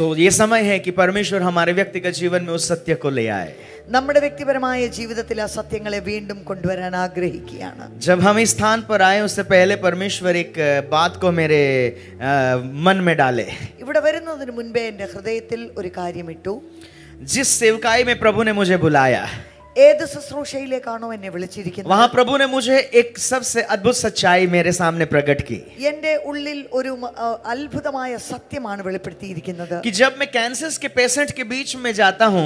सो तो ये समय है कि परमेश्वर हमारे व्यक्तिगत जीवन में उस सत्य को ले आए നമ്മുടെ വ്യക്തിപരമായ ജീവിതത്തിൽ വീണ്ടും കൊണ്ടുവരാൻ ആഗ്രഹിക്കുകയാണ് जब हम इस स्थान पर आए उससे पहले परमेश्वर एक बात को मेरे मन में डाले ഇവിടെ हृदय മുൻപേ എൻ്റെ ഹൃദയത്തിൽ ഒരു കാര്യം ഇട്ടു जिस सेवकाई में प्रभु ने मुझे बुलाया ഏദ സസ്രൂശൈലേ കാണോ എന്നെ വലിച്ചിരിക്കു. വാഹപ്രഭുനേ മുജീ ек സബ്സ അദ്ഭുത സച്ചായി മേരെ സാമ്നേ പ്രഗട്ട് കീ. യൻഡെ ഉള്ളിൽ ഒരു അൽഭുതമായ സത്യമാണ് വെളിപ്പെടുത്തിയിരിക്കുന്നു. കി ജബ് മേ കാൻസർസ് കേ പേശന്റ് കേ ബീച് മേ ജാതാ ഹൂ.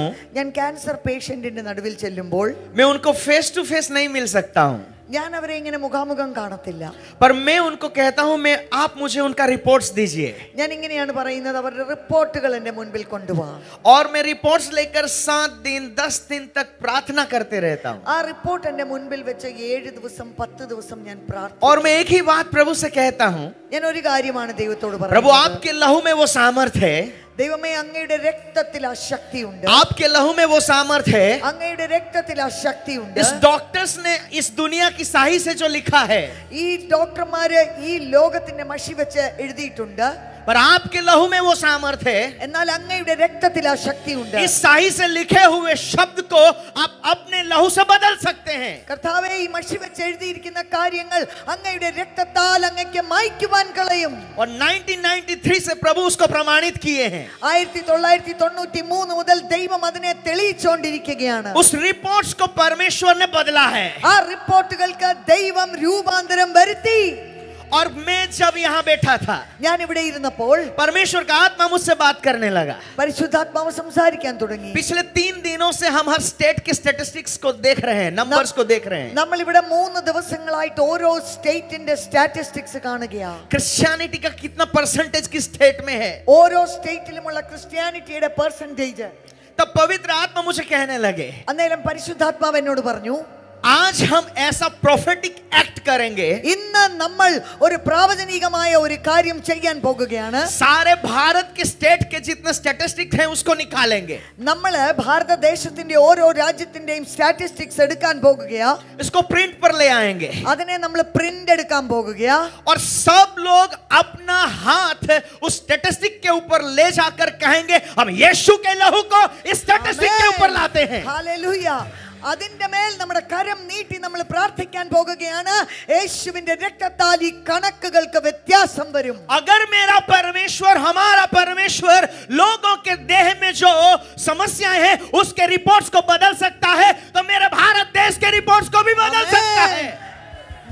മേ ഉൻകോ ഫേസ് ടു ഫേസ് നഹീ മിൽ സക്താ ഹൂ. ഞാൻ അവരെ ഇങ്ങനെ മുഖാമുഖം കാണാതില്ല पर मैं उनको कहता हूं मैं आप मुझे उनका रिपोर्ट्स दीजिए ഞാൻ ഇങ്ങനെയാണ് പറയുന്നത് അവർ റിപ്പോർട്ടുകൾ എന്റെ മുൻപിൽ കൊണ്ടുവ ഓർ मैं रिपोर्ट्स लेकर 7 दिन 10 दिन तक प्रार्थना करते रहता हूं और रिपोर्टന്റെ മുൻപിൽ വെച്ച 7 ദിവസം 10 ദിവസം ഞാൻ പ്രാർത്ഥ ഓർ मैं एक ही बात प्रभु से कहता हूं येन ओरि കാര്യമാണ് ദൈവത്തോട് പറയുന്നത് प्रभु आपके लहू में वो सामर्थ है ദൈവമേ അങ്ങയുടെ രക്തത്തിൽ ആ ശക്തിയുണ്ട് आपके लहू में वो सामर्थ है അങ്ങയുടെ രക്തത്തിൽ ആ ശക്തിയുണ്ട് इस डॉक्टर्स ने इस दुनिया की शाही से जो लिखा है ഈ ഡോക്ടർമാരെ ഈ ലോകത്തിന്റെ മഷി വെച്ച് എഴുതിയിട്ടുണ്ട് पर आपके लहू में वो सामर्थ्य है शक्ति इस साही से लिखे हुए शब्द को आप अपने लहू से बदल सकते हैं और 1993 से प्रभु उसको प्रमाणित किए हैं आयरती उस रिपोर्ट्स को परमेश्वर ने बदला है और मैं जब यहाँ बैठा था परमेश्वर का आत्मा मुझसे बात करने लगा परिशुद्धात्मा संसारी के अंदर पिछले तीन दिनों से हम हर स्टेट के स्टेटिस्टिक्स को देख रहे हैं नंबर्स को देख रहे हैं मून दिवस स्टेटिस्टिक्स क्रिस्टानिटी का कितना परसेंटेज स्टेट में है क्रिस्टानिटी तब पवित्र आत्मा मुझे कहने लगे अंदर परिशुद्धात्मा परिशुद्धात्मा आज हम ऐसा प्रोफेटिक एक्ट करेंगे सारे भारत के स्टेट के जितने स्टैटिस्टिक हैं उसको निकालेंगे नम्म भारत देश राज्य इसको प्रिंट पर ले आएंगे अदने नम्म प्रिंट और सब लोग अपना हाथ उस स्टेटिस्टिक के ऊपर ले जाकर कहेंगे हम यीशु के लहू को इस स्टेटिस्टिक के ऊपर लाते हैं हालेलुया। അതിന്റെ மேல் നമ്മുടെ കരം നീട്ടി നമ്മൾ പ്രാർത്ഥിക്കാൻ போகുകയാണ് യേശുവിന്റെ രക്തത്താൽ ഈ കണക്കുകൾക്ക് വെത്യാസം വരും അгер മേരാ പരമേശ്വർ ഹമാരാ പരമേശ്വർ ലോഗോ കേ ദേഹ് മേ ജോ സമസ്യായ ഹേ ഉസ്കെ റിപ്പോർട്സ് കോ ബദൽ സക്താ ഹേ തോ മേരേ ഭാരത് ദേശ് കേ റിപ്പോർട്സ് കോ ബി ബദൽ സക്താ ഹേ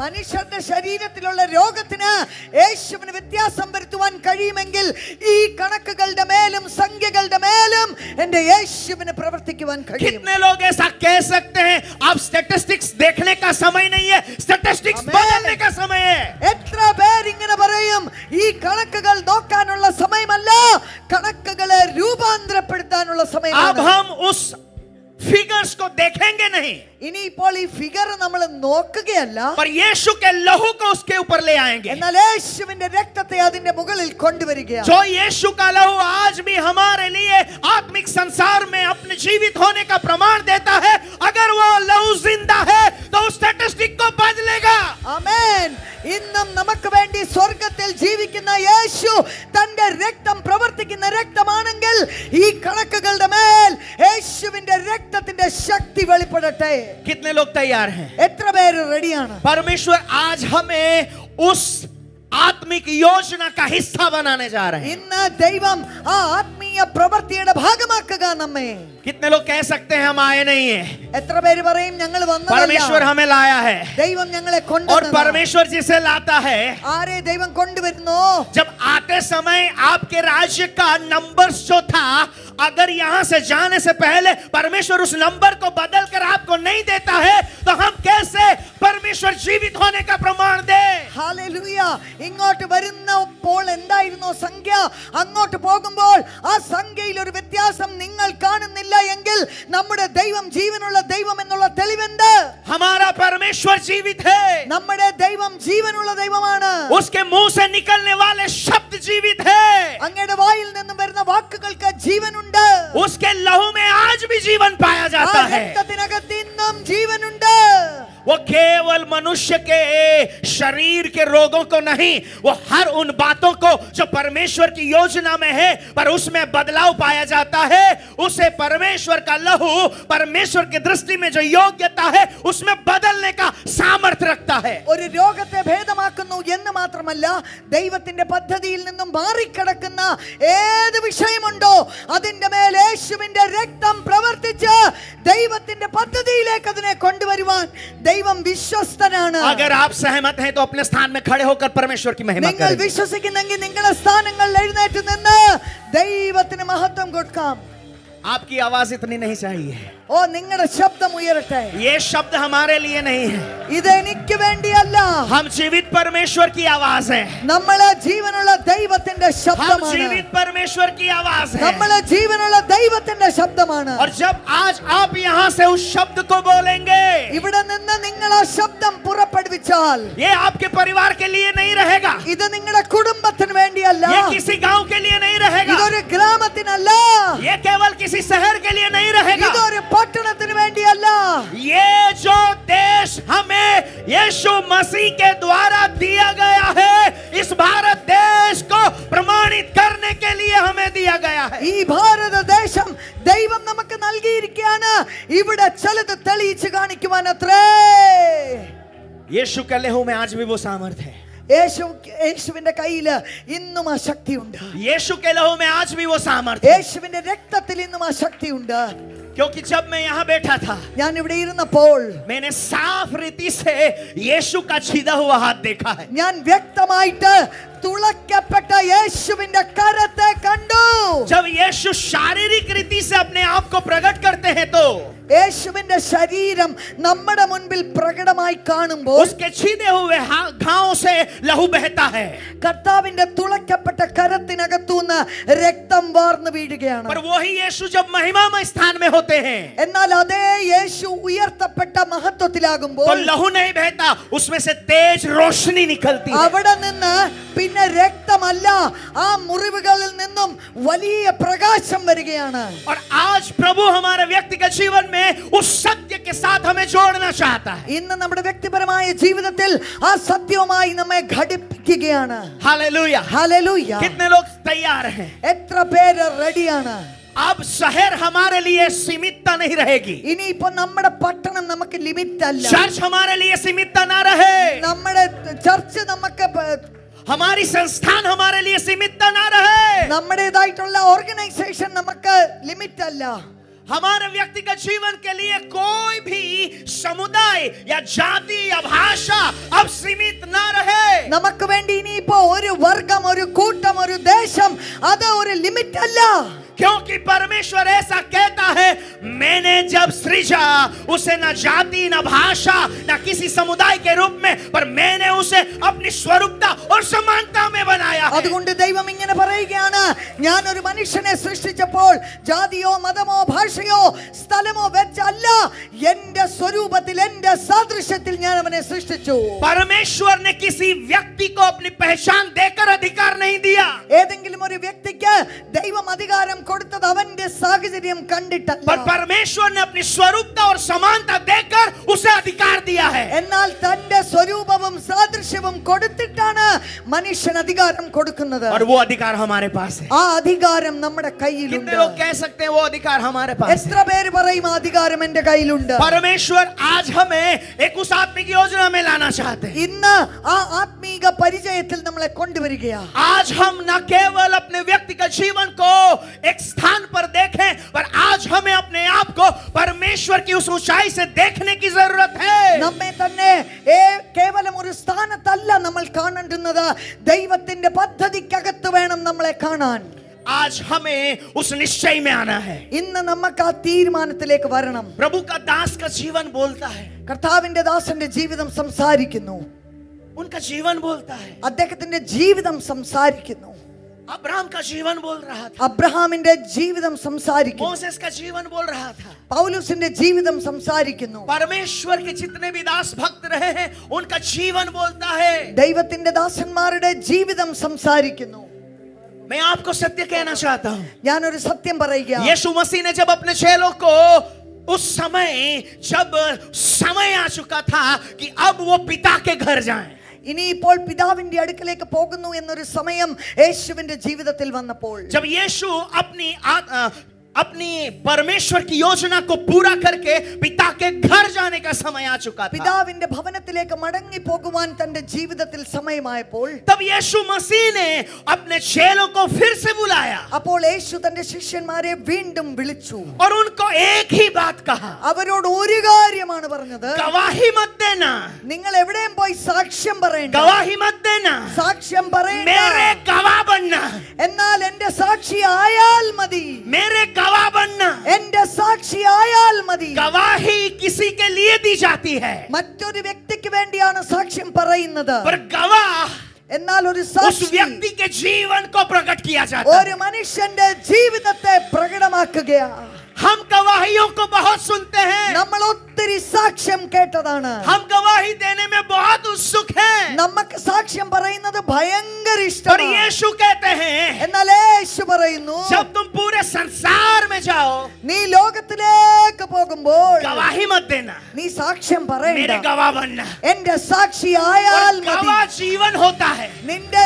മനുഷ്യരുടെ ശരീരത്തിലുള്ള രോഗത്തിന് യേശുവിന് വ്യത്യാസം വരുത്തുവാൻ കഴിയുമെങ്കിൽ ഈ കണക്കുകളുടെ മേലും സംഖ്യകളുടെ മേലും എന്റെ യേശുവിന് പ്രവർത്തിക്കുവാൻ കഴിയും कितने लोग ऐसा कह सकते हैं स्टैटिस्टिक्स देखने का समय नहीं है स्टैटिस्टिक्स बदलने का समय है എത്ര പേർ ഇങ്ങനെ പറയും ഈ കണക്കുകൾ നോക്കാനുള്ള സമയമല്ല കണക്കുകളെ രൂപാന്തരപ്പെടുത്താനുള്ള സമയം फिगर्स को देखेंगे नहीं इनी पॉली फिगर नम नोक पर यीशु के लहू को उसके ऊपर ले आएंगे रक्तते जो यीशु का लहू आज भी हमारे लिए आत्मिक संसार में अपने जीवित होने का प्रमाण देता है अगर वो लहू जिंदा है तो उस स्टेटिस्टिक को बदलेगा आमेन इन नमक वे स्वर्ग जीविक रक्त प्रवर्ती रक्त आने शक्ति வெளிப்படட்டே कितने लोग तैयार हैं बेर रेडी आना परमेश्वर आज हमें उस आत्मिक योजना का हिस्सा बनाने जा रहे हैं ഇന്ന് ദൈവം ആ ആത്മീയ പ്രവൃത്തിയുടെ ഭാഗമാക്കുക कितने लोग कह सकते हैं हम आए नहीं है എത്ര പേര് പറയും परमेश्वर हमें लाया है ദൈവം ഞങ്ങളെ കൊണ്ടുവന്നു और परमेश्वर जिसे लाता है ആരെ ദൈവം കൊണ്ടുവരുന്നു जब आते समय आपके राज्य का नंबर्स जो था अगर यहां से जाने से पहले परमेश्वर उस नंबर को बदल कर आपको नहीं देता है तो हम कैसे परमेश्वर जीवित होने का प्रमाण दे हाले लुया इंगोट वरिन्न पोल एंदा इरुनो संग्या अंगोट पोगं बोल आ संग्या इलोर वित्यासम निंगल कान निल्ला नम्मड़े दैवम जीवन दैवम एन्नोला तेलिवेंद हमारा परमेश्वर जीवित है नम्मड़े दैवम जीवन उल्ला उसके मुंह से निकलने वाले शब्द जीवित है अंगेड़ वाइल ने नुबेरना वाक्कल का जीवन उसके लहू में आज भी जीवन पाया जाता है जीवन ఉండు वो केवल मनुष्य के शरीर के रोगों को नहीं वो हर उन बातों को जो परमेश्वर की योजना में है पर उसमें बदलाव पाया जाता है उसे परमेश्वर का लहू परमेश्वर की दृष्टि में जो योग्यता है उसमें बदलने का सामर्थ्य रखता है और रोग भेदमा दैव पद्धति विषय अशुवि रक्त प्रवर्ती पद्धति अवान ദൈവം വിശ്വസ്തനാണ് അഗർ ആപ് സഹമത് ഹൈ തോ അപ്നെ സ്ഥാൻ മേ ഖഡേ ഹോകർ പരമേശ്വർ കി മഹിമ നിങ്ങൾ വിശ്വസിക്കുന്നെങ്കിൽ നിങ്ങളുടെ സ്ഥാനങ്ങളിൽ എഴുന്നേറ്റ് നിന്ന് ദൈവത്തിന് മഹത്വം കൊടുക്കാം आपकी आवाज इतनी नहीं चाहिए ഓ നിങ്ങളുടെ ശബ്ദം ഉയരട്ടെ ഈ ശബ്ദം हमारे लिए नहीं है इदैनिक เว േണ്ടല്ല हम जीवित परमेश्वर की आवाज है നമ്മളെ ജീവനുള്ള ദൈവത്തിന്റെ ശബ്ദമാണ് हा जीवित परमेश्वर की आवाज है നമ്മളെ ജീവനുള്ള ദൈവത്തിന്റെ ശബ്ദമാണ് അർജബ് आज आप यहां से उस शब्द को बोलेंगे इവിടെ നിന്ന് നിങ്ങൾ ആ ശബ്ദം പൂർപപടിച്ചാൽ यह आपके परिवार के लिए नहीं रहेगा ഇത നിങ്ങളുടെ കുടുംബത്തിന് വേണ്ടല്ല ఏ kisi गांव के लिए नहीं रहेगा ഇതരേ ഗ്രാമത്തിന് അല്ല यह केवल किसी शहर के लिए नहीं रहेगा പൊട്ടണത്തിന് വേണ്ടിയല്ല ये जो देश हमें यीशु मसीह के द्वारा दिया गया है इस भारत देश को प्रमाणित करने के लिए हमें दिया गया है ഈ ഭാരതദേശം ദൈവം നമുക്ക് നൽകിയിരിക്കുകയാണ് ഇവിടെ ചിലത് തെളിയിച്ചു കാണിക്കുവാൻ അത്രേ यीशु के लेहू में आज भी वो सामर्थ्य है യേശു യേശുവിന്റെ കയ്യിൽ ഇന്നും ആ ശക്തിയുണ്ട് यीशु के लहू में आज भी वो सामर्थ्य है। യേശുവിന്റെ രക്തത്തിൽ ഇന്നും ആ ശക്തിയുണ്ട് क्योंकि जब मैं यहाँ बैठा था ഞാൻ ഇവിടെ पोल मैंने साफ रीति से यीशु का छीदा हुआ हाथ देखा है यान വ്യക്തമായിട്ട് തുളക്കപ്പെട്ട യേശുവിന്റെ കരത്തെ കണ്ടു जब यीशु शारीरिक रीति से अपने आप को प्रकट करते हैं तो യേശുവിന്റെ ശരീരം നമ്മുടെ മുൻപിൽ പ്രകടമായി കാണുമ്പോൾ उसके छीने हुए घावों से लहू बहता है കർത്താവിന്റെ തുളക്കപ്പെട്ട കരത്തിനകത്തുനിന്ന് രക്തം വാർന്നു വീഴുകയാണ് पर वही यीशु जब महिमामय स्थान में होते हैं എന്നാൽ അതേ യേശു ഉയർത്തപ്പെട്ട മഹത്വത്തിലാകുമ്പോൾ तो लहू नहीं बहता उसमें से तेज रोशनी निकलती है അവിടെ നിന്ന് രക്തമല്ല ആ മുറിവുകളിൽ നിന്നും വലിയ പ്രകാശം വരികയാണ്. और आज प्रभु हमारा व्यक्तिगत जीवन में उस सत्य के साथ हमें जोड़ना चाहता है. ഇന്ന് നമ്മുടെ വ്യക്തിപരമായ ജീവിതത്തിൽ ആ സത്യമായി നമ്മെ ઘടിപ്പിക്കുകയാണ്. हालेलुया हालेलुया कितने लोग तैयार हैं? एत्र पे रेडी आना. अब शहर हमारे लिए सीमितता नहीं रहेगी. ഇനി നമ്മുടെ പട്ടണം നമുക്ക് ലിമിറ്റ് അല്ല. शहर हमारे लिए सीमित ना रहे. നമ്മുടെ ചർച്ച് നമുക്ക് ഹമാരി സംസ്ഥാൻ ഹമാരെ ലിയ സിമിത് നാ രഹേ നമ്മുടേതായിട്ടുള്ള ഓർഗനൈസേഷൻ നമുക്ക് ലിമിറ്റ് അല്ല हमारे व्यक्तिगत जीवन के लिए कोई भी समुदाय या ജാതി या ഭാഷ അസീമിത് നാ രഹേ നമുക്ക് വേണ്ടി ഇപ്പോ ഒരു വർഗം ഒരു കൂട്ടം ഒരു ദേശം അത് ഒരു ലിമിറ്റ് അല്ല क्योंकि परमेश्वर ऐसा कहता है मैंने जब सृजा उसे न जाति न भाषा न किसी समुदाय के रूप में पर मैंने उसे अपनी स्वरूपता और समानता में बनाया അതുകൊണ്ട് ദൈവം ഇങ്ങനെ പറയുകയാണ് ഞാൻ ഒരു മനുഷ്യനെ സൃഷ്ടിച്ചപ്പോൾ ജാതിയോ മതമോ ഭാഷയോ സ്ഥലമോ വെച്ചല്ല എന്റെ സ്വരൂപത്തിൽ എന്റെ സാദൃശ്യത്തിൽ ഞാൻ അവനെ സൃഷ്ടിച്ചു പരമേശ്വർ കിസി വ്യക്തി को अपनी पहचान देकर अधिकार नहीं दिया ഏതെങ്കിലും ഒരു വ്യക്തിക്ക് ദൈവം അധികാരം കൊടുത്തവന്റെ സാഹിജ്യ്യം കണ്ടിട്ട് પરમેശുവനേ അപ്നി സ്വരൂപ്ത ഓർ സമാനത ദേക്കർ ഉസേ അധികാർ ദിയാ ഹേ എന്നാൽ തന്റെ സ്വരൂപവും സാദൃശ്യവും കൊടുറ്റിട്ടാണ് മനുഷ്യൻ അധികാരം കൊടുക്കുന്നത് അർ വോ അധികാർ ഹമാരേ പാസ് ഹൈ ആ അധികാരം നംഡ കൈയിലുണ്ട് ഇൻതു ലോ കേഹ് സക്തേ ഹേ വോ അധികാർ ഹമാരേ പാസ് ഹൈ ഇസ് തര ബേര ബറൈമാ അധികാരം എൻഡ കൈയിലുണ്ട് પરમેശവർ ആജ് ഹമേ ഏകുസാപ് മേ കി യോജന മേ ലാനാ ചാഹതേ ഇന്ന ആത്മിക ಪರಿಚയത്തിൽ നമ്മളെ കൊണ്ടവരികയാജ് ഹം ന കേവൽ അപ്നെ വ്യക്തിക ജീവൻ കോ एक स्थान पर देखें पर आज हमें अपने आप को परमेश्वर की उस ऊंचाई से देखने की जरूरत है नम्मे തന്നെ ഏ കേവലം ഒരു സ്ഥാനത്തല്ല നമ്മൾ കാണണ്ടുന്നത് ദൈവത്തിന്റെ പദ്ധതിക്കകത്ത് വേണം നമ്മളെ കാണാൻ आज हमें उस निश्चय में आना है इन नमक का तीर मानते लेक वर्णम प्रभु का दास का जीवन बोलता है कर्ताव इंडे दास इंडे जीवित हम संसारी किन्हों उनका जीवन बोलता है अध्यक्ष इंडे जीवित हम संसारी किन्हों का का जीवन जीवन बोल बोल रहा रहा था അബ്രഹാമിന്റെ ജീവിതം സംസാരിക്കുന്നു പൗലൂസിന്റെ ജീവിതം സംസാരിക്കുന്നു ദൈവത്തിന്റെ ദാസന്മാരുടെ संसारी സംസാരിക്കുന്നു मैं आपको सत्य कहना चाहता हूँ ज्ञान और सत्यम पर यीशु मसीह ने जब अपने चेलों को उस समय जब समय आ चुका था कि अब वो पिता के घर जाएं ഇനി ഇപ്പോൾ പിതാവിന്റെ അടുക്കലേക്ക് പോകുന്നു എന്നൊരു സമയം യേശുവിന്റെ ജീവിതത്തിൽ വന്നപ്പോൾ अपनी परमेश्वर की योजना को पूरा करके पिता के घर जाने का समय आ चुका था പിതാവിന്റെ ഭവനത്തിലേക്ക് മടങ്ങി പോകുവാൻ തന്റെ ജീവിതത്തിൽ സമയമായപ്പോൾ തബ് യേശു മസീനെ अपने चेलों को फिर से बुलाया അപ്പോൾ യേശു തന്റെ ശിഷ്യന്മാരെ വീണ്ടും വിളിച്ചു और उनको एक ही बात कहा അവരോട് ഒരു കാര്യമാണ് പറഞ്ഞത് ഗവാഹി മത് ദേന നിങ്ങൾ എവിടെയും പോയി സാക്ഷ്യം പറയണ്ട ഗവാഹി മത് ദേന സാക്ഷ്യം പറയണ്ട മേരെ ഗവാഹ് ബന്ന എന്നാൽ എൻ്റെ സാക്ഷി ആയാൽ മതി മേരെ गवाह बनना एंड साक्षी आयाल मदी गवाही किसी के लिए दी जाती है मत्तोरी व्यक्ति के बैंडी आना साक्षी परायी न दा पर गवाह उस व्यक्ति के जीवन को प्रकट किया जाता और मनुष्य ने जीवित ते प्रकट मार्क गया हम गवाहियों को बहुत सुनते हैं नमलो तेरी साक्ष्यम कहता था हम गवाही देने में बहुत उत्सुक हैं नमक साक्ष्यम पर इन तो भयंकर इष्ट और यीशु कहते हैं नले यीशु पर इन जब तुम पूरे संसार में जाओ नी लोग तले कपोगम बोल गवाही मत देना नी साक्ष्यम पर इन मेरे गवाह बनना जीवन होता है निंदे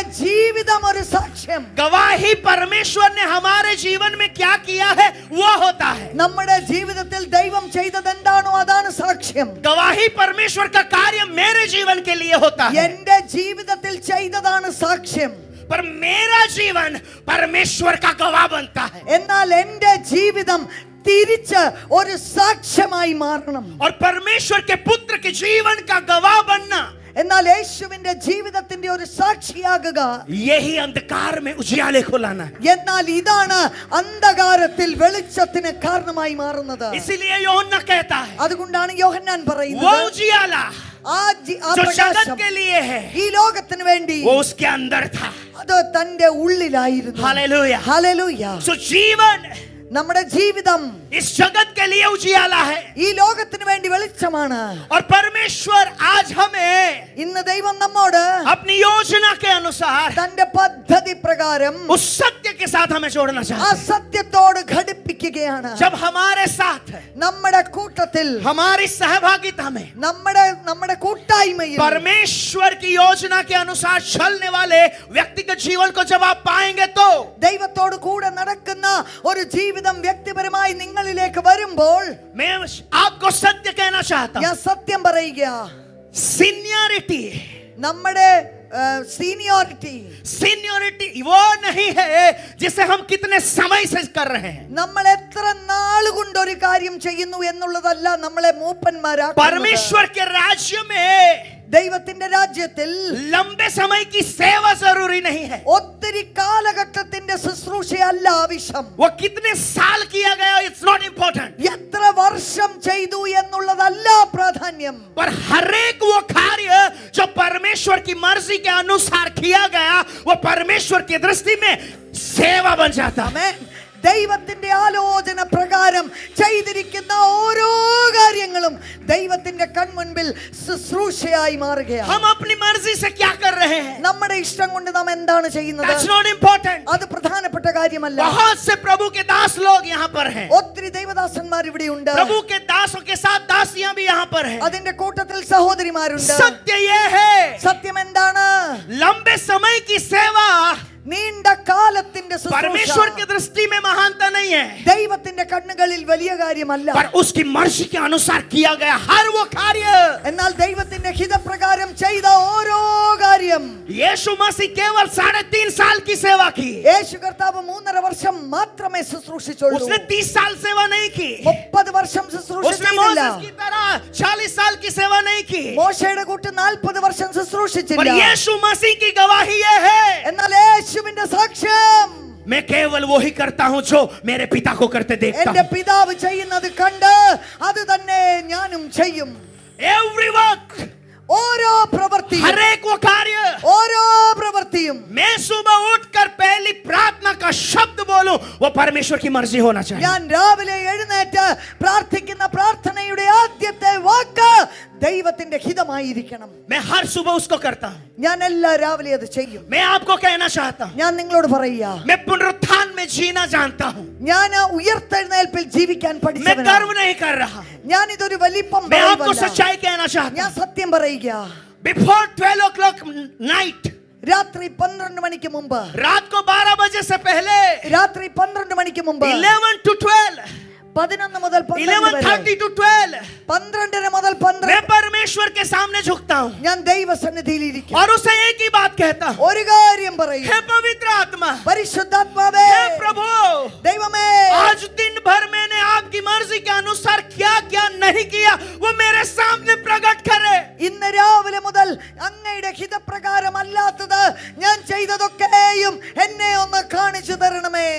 गवाही परमेश्वर ने हमारे जीवन में क्या किया है वो होता है നമ്മുടെ ജീവിതത്തിൽ ദൈവം ചെയ്തത് എന്താണോ അതാണ് സാക്ഷ്യം ഗവാഹി परमेश्वर का कार्य मेरे जीवन के लिए होता है എന്റെ ജീവിതത്തിൽ ചെയ്തതാണ് സാക്ഷ്യം पर मेरा जीवन परमेश्वर का गवाह बनता है എന്നാൽ എന്റെ ജീവിതം തിരിച്ച് ഒരു സാക്ഷ്യമായി മാറണം और परमेश्वर के पुत्र के जीवन का गवाह बनना എന്നാൽ യേശുവിന്റെ ജീവിതത്തിന്റെ ഒരു സാക്ഷിയാകുക യഹി അന്ധകാരമേ ഉജിയാലെ കൊല്ലാന എന്നാൽ ഇതാണ് അന്ധകാരത്തിൽ വെളിച്ചത്തിന് കാരണമായി മാറുന്നത് ഇസിലിയെ യോഹന്ന കേതാ അതുകൊണ്ടാണ് യോഹന്നാൻ പറയുന്നത് വോ ഉജിയാല ഈ ലോകത്തിന് വേണ്ടി അത് തന്റെ ഉള്ളിലായിരുന്നു ജീവൻ ನಮ್ಮಡೆ ಜೀವಿತಂ ಈ જગತ್ ಕೆ ಲಿಯೇ ಉಜಿಯಾಲಾ ಹೈ ಈ ಲೋಕತಿನೇಂಡಿ ವೆಳಿಚಮಾಣಾ ಅರ್ ಪರಮೇಶ್ವರ ಆಜ್ ಹಮೇ ಇನ್ನ ದೈವಂ ನಮ್ಮೋಡು ಅಪ್ನಿ ಯೋಜನಾಕೆ ಅನುಸಾರ ತಂದೆ ಪದ್ಧತಿ ಪ್ರಕಾರಂ ಉಷ್ಟ್ಯಕೆ ಸಾಥ ಹಮೇ ಜೋಡ್ನಾ ಚಾಹೇ ಅಸತ್ಯ ತೋಡ್ ಘಡಪಿಕಿಗೆಯಾನ ಜಬ್ ಹಮಾರೆ ಸಾಥ ನಮ್ಮಡೆ ಕೂಟತಿಲ್ ಹಮಾರಿ ಸಹಭಾಗಿತಾ ಮೇ ನಮ್ಮಡೆ ನಮ್ಮಡೆ ಕೂಟಾಯಿ ಮೇ ಪರಮೇಶ್ವರ ಕಿ ಯೋಜನಾಕೆ ಅನುಸಾರ ಛಲ್ನೆವಾಲೆ ವ್ಯಕ್ತಿಗ ಜೀವನ ಕೊ ಜವಾಬ್ ಪಾಯೆಂಗೇ ತೋ ದೈವತೋಡು ಕೂಡೆ ನಡಕನ ಒಂದು ಜೀ ജീവിതം വ്യക്തിപരമായി നിങ്ങളിലേക്ക് വരുമ്പോൾ ഞാൻ സത്യം പറയുക സീനിയോറിറ്റി നമ്മുടെ सीनियोरिटी सीनियोरिटी वो नहीं है जिसे हम कितने समय से कर रहे हैं നമ്മൾ എത്ര നാൾ കൊണ്ട് ഒരു കാര്യം ചെയ്യുന്നു എന്നുള്ളതല്ല നമ്മളെ മൂപ്പന്മാരാ പരമേശ്വർ രാജ്യമേ ദൈവത്തിന്റെ രാജ്യത്തിൽ ലംബ സമയക്ക് സേവ ജറൂരി നഹി ഹൈ ഒത്തിരി കാലഘട്ടത്തിന്റെ ശുശ്രൂഷയല്ല ആവശ്യം വോ കിത്നെ സാൽ കിയാ ഗയാ ഇറ്റ്സ് നോട്ട് ഇംപോർട്ടന്റ് എത്ര വർഷം ചെയ്തു എന്നുള്ളതല്ല പ്രാധാന്യം पर हर एक वो कार्य जो परमेश्वर की मर्जी के अनुसार किया गया वो परमेश्वर की दृष्टि में सेवा बन जाता है ദൈവത്തിൻ്റെ ആലോചന പ്രകാരം ചെയ്തിരിക്കുന്ന ഓരോ കാര്യങ്ങളും ദൈവത്തിൻ്റെ കൺമുൻപിൽ ശുശ്രൂഷയായി മാറുകയാണ് നമ്മുടെ ഇഷ്ടം കൊണ്ട് നാം എന്താണ് ചെയ്യുന്നത് അത് പ്രധാനപ്പെട്ട കാര്യമല്ല ഒത്തിരി ദൈവദാസന്മാർ ഇവിടെ ഉണ്ട് അതിന്റെ കൂട്ടത്തിൽ സഹോദരിമാരുണ്ട് സത്യം എന്താണ് ലംബെ സമയ സേവ നീണ്ട കാലത്തിന്റെ परमेश्वर की दृष्टि में ദൈവത്തിന്റെ കണ്ണുകളിൽ വലിയ കാര്യമല്ല पर उसकी मर्जी के अनुसार किया गया हर वो कार्य എന്നാൽ ദൈവത്തിന്റെ ഹിതപ്രകാരം ചെയ്ത ഓരോ കാര്യം യേശു മസി കേവൽ 3.5 साल की सेवा की യേശു കർത്താവ് മൂന്നര വർഷം മാത്രമേ ശുശ്രൂഷിച്ചുള്ളൂ उसने 30 साल सेवा नहीं की 30 വർഷം ശുശ്രൂഷിച്ചില്ല उसने की तरह 40 साल की सेवा नहीं की മോശയുടെ കൂട്ട് 40 വർഷം ശുശ്രൂഷിച്ചില്ല पर യേശു മസി की गवाही यह है എന്നാൽ യേശു യേശുവിന്റെ സാക്ഷ്യം मैं केवल वही करता हूं जो मेरे पिता को करते देखता എന്റെ പിതാവ് ചെയ്യുന്നത് കണ്ട് അത് തന്നെ ഞാനും ചെയ്യും എവറി വർക്ക് ഓരോ പ്രവൃത്തി ഓരോ പ്രവൃത്തിയും मैं सुबह उठकर पहली പ്രാർത്ഥന का शब्द बोलूं वो परमेश्वर की मर्जी होना चाहिए ഞാൻ രാവിലെ എഴുന്നേറ്റ് പ്രാർത്ഥിക്കുന്ന പ്രാർത്ഥനയുടെ ആദ്യത്തെ വാക്ക് ദൈവത്തിന്റെ ഹിതമായിരിക്കണം मैं हर सुबह उसको करता ഞാൻ എല്ലാ രാവിലെ അത് ചെയ്യും मैं आपको कहना चाहता ഞാൻ നിങ്ങളോട് പറയുക मैं पुनरुत्थान മേ ജീനാ जानता ഹൂ ഞാൻ ഉയർത്തെഴുന്നേൽപ്പിൽ ജീവിക്കാൻ പഠിച്ചവനാണ് मैं गर्व नहीं कर रहा ഞാനിതൊരു വലിപ്പം आपको सच्चाई कहना चाहता ഞാൻ സത്യം പറയുക बिफोर 12 o'clock night രാത്രി പന്ത്രണ്ട് മണിക്ക് മുമ്പ് രാത്രി പന്ത്രണ്ട് മണിക്ക് മുമ്പ് ഇലവൻ ടു ട്വൽവ് 11 മുതൽ 12 മുതൽ सामने ഞാൻ ദൈവസന്നിധിയിൽ ഇരിക്കും उसे एक ही बात कहता हे पवित्र आत्मा ദൈവമേ भर ഇന്ന് രാവിലെ മുതൽ അങ്ങയുടെ അല്ലാത്തത് ഞാൻ ചെയ്തതൊക്കെയും എന്നെ ഒന്ന് കാണിച്ചു തരണമേ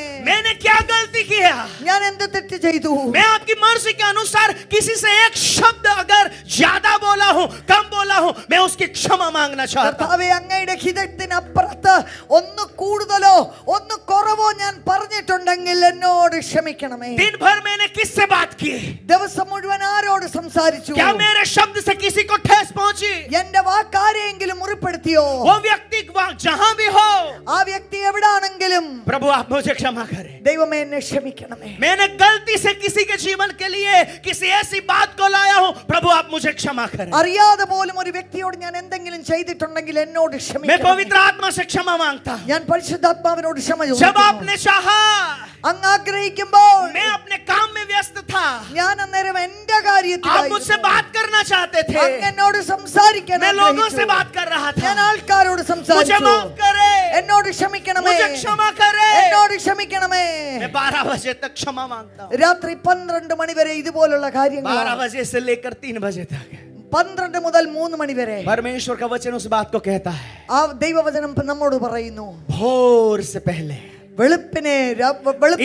ഞാൻ എന്ത് തെറ്റ് ചെയ്തു तू मैं आपकी मर्जी के अनुसार किसी से एक शब्द अगर ज्यादा बोला हूं कम बोला हूं मैं उसकी क्षमा मांगना चाहता हूं അങ്ങയുടെ ഹിതത്തിനപ്പുറത്ത് ഒന്ന് കൂടുതലോ ഒന്ന് കുറവോ ഞാൻ പറഞ്ഞിട്ടുണ്ടെങ്കിൽ എന്നോട് ക്ഷമിക്കണമേ दिन भर मैंने किससे बात की ദിവസം മുഴുവൻ ആരോട് സംസാരിച്ചു क्या मेरे शब्द से किसी को ठेस पहुंची എന്റെ വാക്ക് ആരെയെങ്കിലും മുറിപ്പെടുത്തിയോ वो व्यक्ति जहां भी हो ആ വ്യക്തി എവിടാണെങ്കിലും प्रभु आप मुझे क्षमा करें ദൈവമേ എന്നെ ക്ഷമിക്കണമേ मैंने गलती से किसी के जीवन के लिए किसी ऐसी बात को लाया हूं प्रभु आप मुझे क्षमा करें അറിയാതെ പോലും ഒരു വ്യക്തിയോട് ഞാൻ എന്തെങ്കിലും ചെയ്തിട്ടുണ്ടെങ്കിൽ എന്നോട് मैं पवित्र आत्मा से क्षमा मांगता हूं ഞാൻ പരിശുദ്ധാത്മാവിനോട് ക്ഷമ जब आपने चाहा അങ്ങ് ആഗ്രഹിക്കുമ്പോൾ मैं अपने काम में व्यस्त था ഞാൻ അന്നേരം എന്റെ കാര്യത്തിൽ आप मुझसे बात करना चाहते थे അങ്ങ് എന്നോട് സംസാരിക്കാൻ मैं लोगों से बात कर रहा था ഞാൻ ആൾക്കാരോട് मुझे സംസാരിച്ചു माफ करे എന്നോട് ക്ഷമിക്കണമേ मुझे क्षमा करे എന്നോട് ക്ഷമിക്കണമേ मैं बारह बजे तक क्षमा मांगता हूँ रात 3:12 மணி வரை இதுபோல உள்ள காரியங்கள் மாரவசம் செல்லकर 3:00 बजे तक 12:00 മുതൽ 3:00 மணி வரை પરમેશ્વર કહે છે નસબાત કો કહેતા હૈ આવ દેવવજનમ નમોડુ પરયનું ভোর સે પહેલે വെളുപ്പിനെ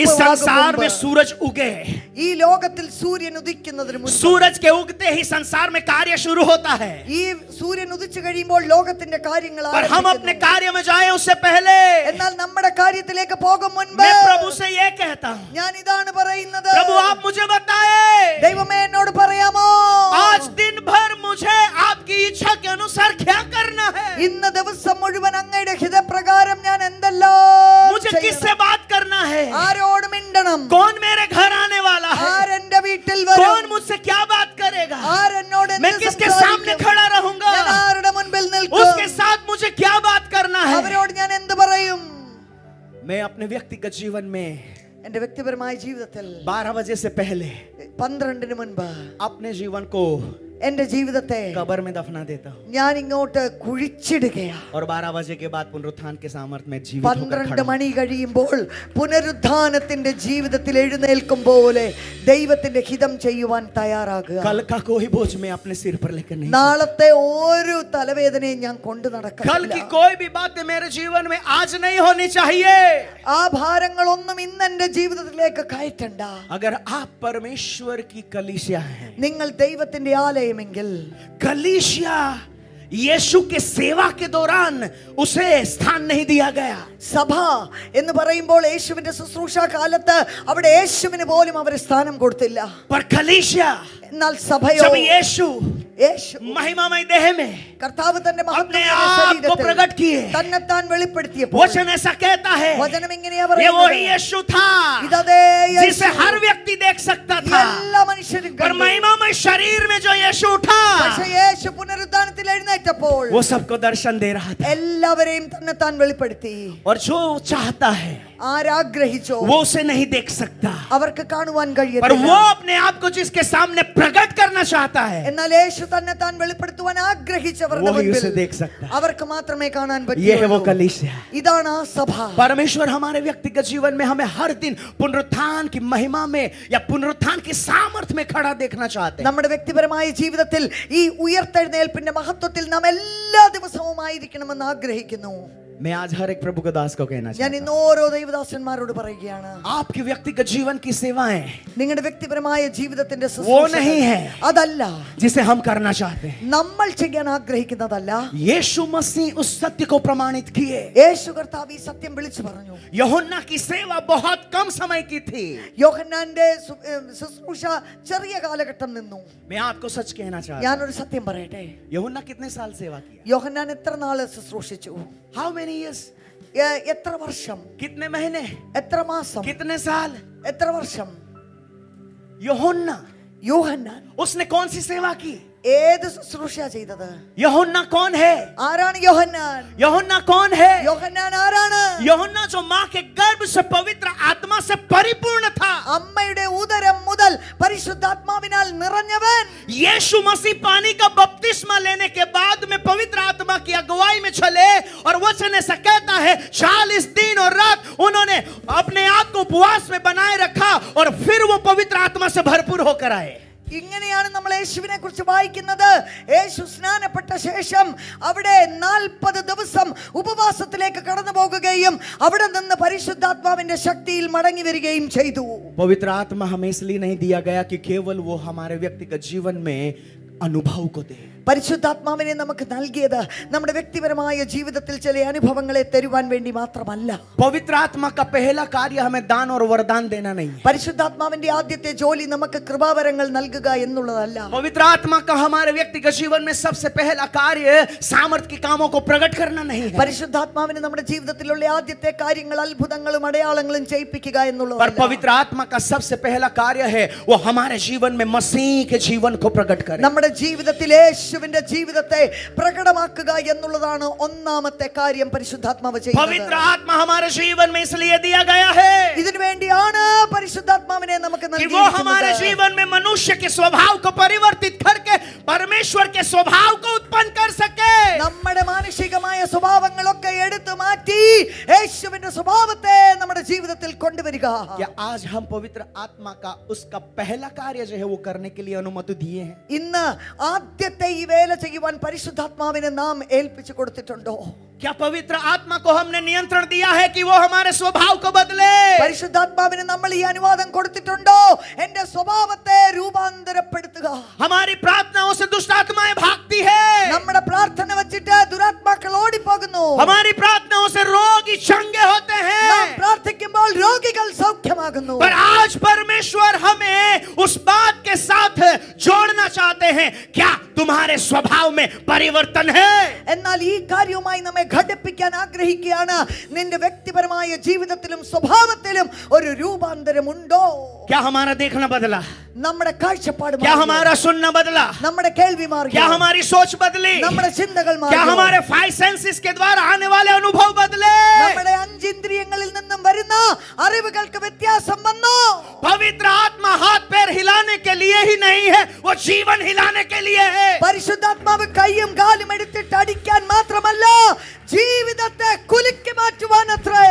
ഈ संसार में सूरज उगे ഈ ലോകത്തിൽ സൂര്യൻ ഉദിക്കുന്നതിന് മുൻപ് സൂരജ് കെ ഉഗത്തെ ഹി संसार में कार्य शुरू होता है ഈ സൂര്യൻ ഉദിച്ചു കഴിയുമ്പോൾ ലോകത്തിന്റെ കാര്യങ്ങൾ पर हम अपने कार्य में जाए उससे पहले എന്നാൽ നമ്മുടെ കാര്യത്തിലേക്ക് പോകും മുൻപ് मैं प्रभु से ये कहता हूं ഞാൻ ഇതാണ് പറയുന്നത് प्रभु आप मुझे बताए ദൈവമേ എന്നോട് പറയാമോ आज दिन भर मुझे आपकी इच्छा के अनुसार क्या करना है ഇന്ന ദിവസം മുഴുവൻ അങ്ങയുടെ ഹിതപ്രകാരം ഞാൻ എന്തെല്ലാം मुझे किस से बात करना है कौन मेरे घर आने वाला है कौन मुझसे क्या बात करेगा मैं किसके सामने खड़ा रहूंगा उसके साथ मुझे क्या बात करना है मैं अपने व्यक्तिगत जीवन में എന്റെ जीवन ജീവിതത്തിൽ 12 बजे से पहले पंद्रह अपने जीवन को എന്റെ ജീവിതത്തെ കബർ ഞാൻ ഇങ്ങോട്ട് കുഴിച്ചിടുകയാ ഓർ മണി കഴിയുമ്പോൾ പുനരുദ്ധാനത്തിന്റെ ജീവിതത്തിൽ എഴുന്നേൽക്കും പോലെ ദൈവത്തിന്റെ ഹിതം ചെയ്യുവാൻ തയ്യാറാകുക നാളത്തെ ഓരോ തലവേദനയും ഞാൻ കൊണ്ടു നടക്കും ആ ഭാരങ്ങളൊന്നും ഇന്ന് എന്റെ ജീവിതത്തിലേക്ക് കയറ്റണ്ട അഗർ ആ പരമേശ്വർ നിങ്ങൾ ദൈവത്തിന്റെ ആലയം வேலையுமெங்கில் கலீஷியா येशु के सेवा के दौरान उसे स्थान नहीं दिया गया सभा എന്നു പറയുമ്പോൾ യേശുവിന്റെ സസ്രൂഷാ കാലത്തെ അവിടെ യേശുവിനെ പോലും അവരെ സ്ഥാനം കൊടുത്തില്ല पर കലീഷയാൽ സഭയോ സഭ യേശു യേശു మహిമময় ദേഹമേ ಕರ್താവതന്റെ മഹത്വകര ശരീരത്തെ वो प्रकट किए तन्ने तान വിളिपड़तीय पोശനെ സകേതാ ഹേ യോഹി യേശു താൻ ജിസെ ഹർ വ്യക്തി ദേക് സക്ത തന്നല്ല മനുഷ്യൻ കർമ്മൈമമ ശരീരമേ ജോ യേശു ഉഠാൈ പൈസ യേശു പുനരുത്ഥാനത്തിൽ എഴുന്നേറ്റ് वो सबको दर्शन दे रहा था और जो चाहता है ആരാഗ്രഹിച്ചോ वो से नहीं देख सकता അവർക്ക് കാണുവാൻ കഴിയേ पर वो अपने आप को जिसके सामने प्रकट करना चाहता है എന്നലേషు തന്നെ താൻ വിളിപ്പടുവാൻ ആഗ്രഹിച്ചവർനെ वो इसे देख सकता है അവർക്ക് മാത്രമേ കാണാൻ പറ്റീ요 ഇതാണ് സഭ परमेश्वर हमारे व्यक्तिगत जीवन में हमें हर दिन पुनरुत्थान की महिमा में या पुनरुत्थान के सामर्थ्य में खड़ा देखना चाहते हैं नमड व्यक्तिപരമായ ജീവിതത്തിൽ ഈ ഉയർത്തെഴുന്നേൽപ്പിന്റെ മഹത്വത്തിൽ നമ്മ എല്ലാ ദിവസവും ആയിരിക്കണമെന്ന് ആഗ്രഹിക്കുന്നു मैं आज हर एक प्रभु के दास को कहना यानी नोरो देवदास ने मारो डे पढ़ाई किया ना आपके व्यक्ति का जीवन की सेवाएं निगण व्यक्ति पर माये जीवित तेरे सुसु वो नहीं है अदल्ला जिसे हम करना चाहते नम्मल चेगियन आग्रह की ना दल्ला यीशु मसीह उस सत्य को प्रमाणित किए यीशु करता भी सत्य मिलित भरने बहुत की थी योहन्ना ने many years? എത്ര വർഷം കിത്നെ മഹീനെ എത്ര മാസം കിത്നെ സാൽ എത്ര വർഷം യോഹന്ന യോഹന്ന उसने कौन सी सेवा की ఏది శుశ్రూష ചെയ്തത് యోహన్నా कौन है ఆరాన్ యోహన్నాన్ యోహన్నా कौन है యోహన్నాన్ ఆరాన్ యోహన్నా जो मां के गर्भ से पवित्र आत्मा से परिपूर्ण था അമ്മയുടെ ഉദരം മുതൽ പരിശുദ്ധാത്മാവിനാൽ നിറഞ്ഞവൻ यीशु मसीह पानी का बपतिस्मा लेने के बाद में पवित्र आत्मा की अगुवाई में चले और वचन ऐसा कहता है 40 दिन और रात उन्होंने अपने आप को उपवास में बनाए रखा और फिर वो पवित्र आत्मा से भरपूर होकर आए ഇങ്ങനെയാണ് നമ്മൾ യേശുവിനെ കുറിച്ച് വായിക്കുന്നത് യേശു സ്നാനപ്പെട്ട ശേഷം അവിടെ നാൽപ്പത് ദിവസം ഉപവാസത്തിലേക്ക് കടന്നു പോകുകയും അവിടെ നിന്ന് പരിശുദ്ധാത്മാവിന്റെ ശക്തിയിൽ മടങ്ങി വരികയും ചെയ്തു പവിത്ര ആത്മാ ഹമേസ്ലി इसलिए नहीं दिया गया कि केवल वो हमारे व्यक्ति का जीवन में अनुभव को दे പരിശുദ്ധാത്മാവിനെ നമുക്ക് നൽകിയത് നമ്മുടെ വ്യക്തിപരമായ ജീവിതത്തിൽ ചില അനുഭവങ്ങളെ തരുവാൻ വേണ്ടി മാത്രമല്ല പവിത്രാത്മ देना പരിശുദ്ധാത്മാവിന്റെ ആദ്യത്തെ ജോലി നമുക്ക് കൃപാവരങ്ങൾ നൽകുക എന്നുള്ളതല്ല പരിശുദ്ധാത്മാവിന് നമ്മുടെ ജീവിതത്തിലുള്ള ആദ്യത്തെ കാര്യങ്ങൾ അത്ഭുതങ്ങളും അടയാളങ്ങളും ചെയ്യിപ്പിക്കുക എന്നുള്ളത് पर पवित्र आत्मा നമ്മുടെ ജീവിതത്തിൽ യേശുവിന്റെ ജീവിതത്തെ പ്രകടമാക്കുക എന്നുള്ളതാണ് ഒന്നാമത്തെ ಕಾರ್ಯ പരിശുദ്ധാത്മാവ ചെയ്യേണ്ടത്. പരിശുദ്ധാത്മാ മഹാരാശിവൻമേ ഇസ്ലിയ दिया गया है. ഇതിൻമേ ഇന്ത്യാണ പരിശുദ്ധാത്മാവനെ നമുക്ക് നൽകി. മഹാരാശിവൻമേ മനുഷ്യൻ്റെ സ്വഭാവം ကို പരിവർത്തിത് ചേർകെ പരമേശ്വരൻ്റെ സ്വഭാവം ကို ഉത്പന്നർ സക്കേ. നമ്മുടെ മാനസികമായ സ്വഭാവങ്ങൾ ഒക്കെ എടുത്തു മാറ്റി യേശുവിന്റെ സ്വഭാവത്തെ നമ്മുടെ ജീവിതത്തിൽ കൊണ്ടുവരിക. അജ് ഹം പവിത്ര ആത്മാ കാ ഉസ്ക പഹലാ കാര്യ ജോ ഹ വ കർനേ കേ ലിയ അനുമത് ദിയേ ഹ. ഇനാ ആദ്യത്തെ ഈ വേല ചെയ്യുവാൻ പരിശുദ്ധാത്മാവിനെ നാം ഏൽപ്പിച്ചു കൊടുത്തിട്ടുണ്ടോ क्या पवित्र आत्मा को हमने नियंत्रण दिया है कि वो हमारे स्वभाव को बदले പരിശുദ്ധാത്മാവിന് നമ്മൾ ഈ അനുവാദം കൊടുത്തിട്ടുണ്ടോ എന്റെ സ്വഭാവത്തെ രൂപാന്തരപ്പെടുത്തുക हमारी प्रार्थनाओं से दुष्टात्माएं भागती है നമ്മുടെ പ്രാർത്ഥന വെച്ചിട്ട് ദുരാത്മാക്കൾ ഓടിപ്പോകുന്നു हमारी प्रार्थनाओं से रोगी चंगे होते हैं നാം പ്രാർത്ഥിക്കുമ്പോൾ രോഗികൾ സൗഖ്യമാകുന്നു पर आज परमेश्वर हमें उस बात के साथ जोड़ना चाहते हैं क्या तुम्हारे हमारे स्वभाव में परिवर्तन है എന്നാൽ ഈ കാര്യവുമായി നമ്മെ ഘടിപ്പിക്കാൻ ആഗ്രഹിക്കുകയാണ് നിന്റെ വ്യക്തിപരമായ ജീവിതത്തിലും സ്വഭാവത്തിലും ഒരു രൂപാന്തരം ഉണ്ടോ क्या हमारा देखना बदला നമ്മുടെ കാഴ്ചപ്പാട് क्या हमारा सुनना बदला നമ്മുടെ കേൾവി മാറി क्या हमारी सोच बदली നമ്മുടെ ചിന്തകൾ മാറി क्या हमारे फाइव सेंसेस के द्वारा आने वाले अनुभव बदले നമ്മുടെ അഞ്ച് ഇന്ദ്രിയങ്ങളിൽ നിന്നും വരുന്ന അറിവുകൾക്ക് വ്യത്യാസം വന്നു പവിത്ര ആത്മ हाथ पैर हिलाने के लिए ही नहीं है वो जीवन हिलाने के लिए है പരിശുദ്ധാത്മാവ് കൈയും കാലും എടുത്തിട്ട് അടിക്കാൻ മാത്രമല്ല ജീവിതത്തെ കുലുക്കി മാറ്റുവാൻ അത്രേ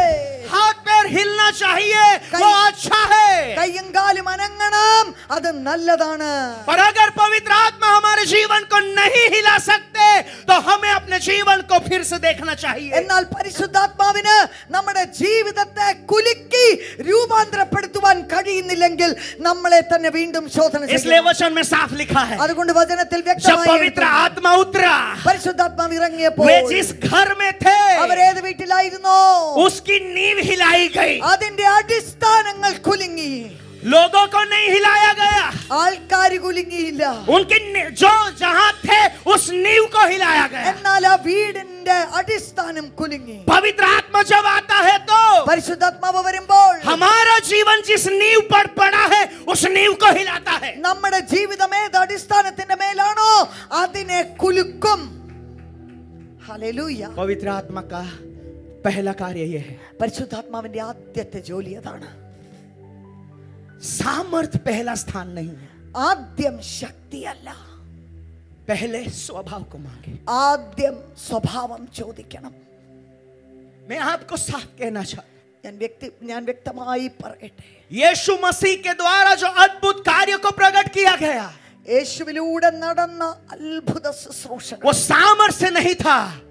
ഹാത്ത് പേർ ഹിൽന ചാഹിയേ വോ അച്ഛാ ഹേ കയ്യും കാലും അനങ്ങണം അത് നല്ലതാണ് पर अगर पवित्र आत्मा हमारे जीवन को नहीं हिला सकते तो हमें अपने जीवन को फिर से देखना चाहिए എന്നാൽ പരിശുദ്ധാത്മാവിന് നമ്മുടെ ജീവിതത്തെ കുലുക്കി രൂപാന്തരപ്പെടുത്തുവാൻ കഴിയുന്നില്ലെങ്കിൽ നമ്മളെ തന്നെ വീണ്ടും ശോധന इसलिए ചെയ്യണം वचन में साफ लिखा है അതുകൊണ്ട് വചനത്തിൽ जब व्यक्तമായി पवित्र आत्मा उतरा പരിശुദ്ധാത്മാവ് ഇറങ്ങിയപ്പോൾ वे जिस घर में ഇതെ അവരേ ദേ വിട്ടിലായിരുന്നു ഉസ്കി നീവ് ഹിലായി ગઈ അദിന്റെ ആടിസ്ഥാനങ്ങൾ കുലുങ്ങി ലോഗോ കോ നഹി ഹിലായ ഗയ ആൽ കാരി കുലുങ്ങി ഇല്ല ഉൻകി ജോ ജഹാം തേ ഉസ് നീവ് കോ ഹിലായ ഗയ എന്നാലാ വീഡിന്റെ ആടിസ്ഥാനം കുലുങ്ങി പവിത്ര ആത്മാവ് ജവതാ ഹേ തോ പരിശുദ്ധ ആത്മാവ് വരിമ്പോൾ হামാര ജീവൻ ജിസ് നീവ് പർ പടാ ഹേ ഉസ് നീവ് കോ ഹിലതാ ഹേ നമ്മരെ ജീവിതമേ ദേ ആടിസ്ഥാനത്തിന്റെ മേലാണോ അദിനെ കുലുക്കും पवित्र आत्मा का पहला कार्य यह है परिशुद्ध आत्मा ने आद्यते जोली अदान सामर्थ पहला स्थान नहीं है आद्यम शक्ति अल्लाह पहले स्वभाव को मांगे आद्यम स्वभावम चोदिकणम मैं आपको साफ कहना चाहता व्यक्ति यीशु मसीह के द्वारा जो अद्भुत कार्य को प्रकट किया गया യേശുവിലൂടെ നടന്ന അത്ഭുത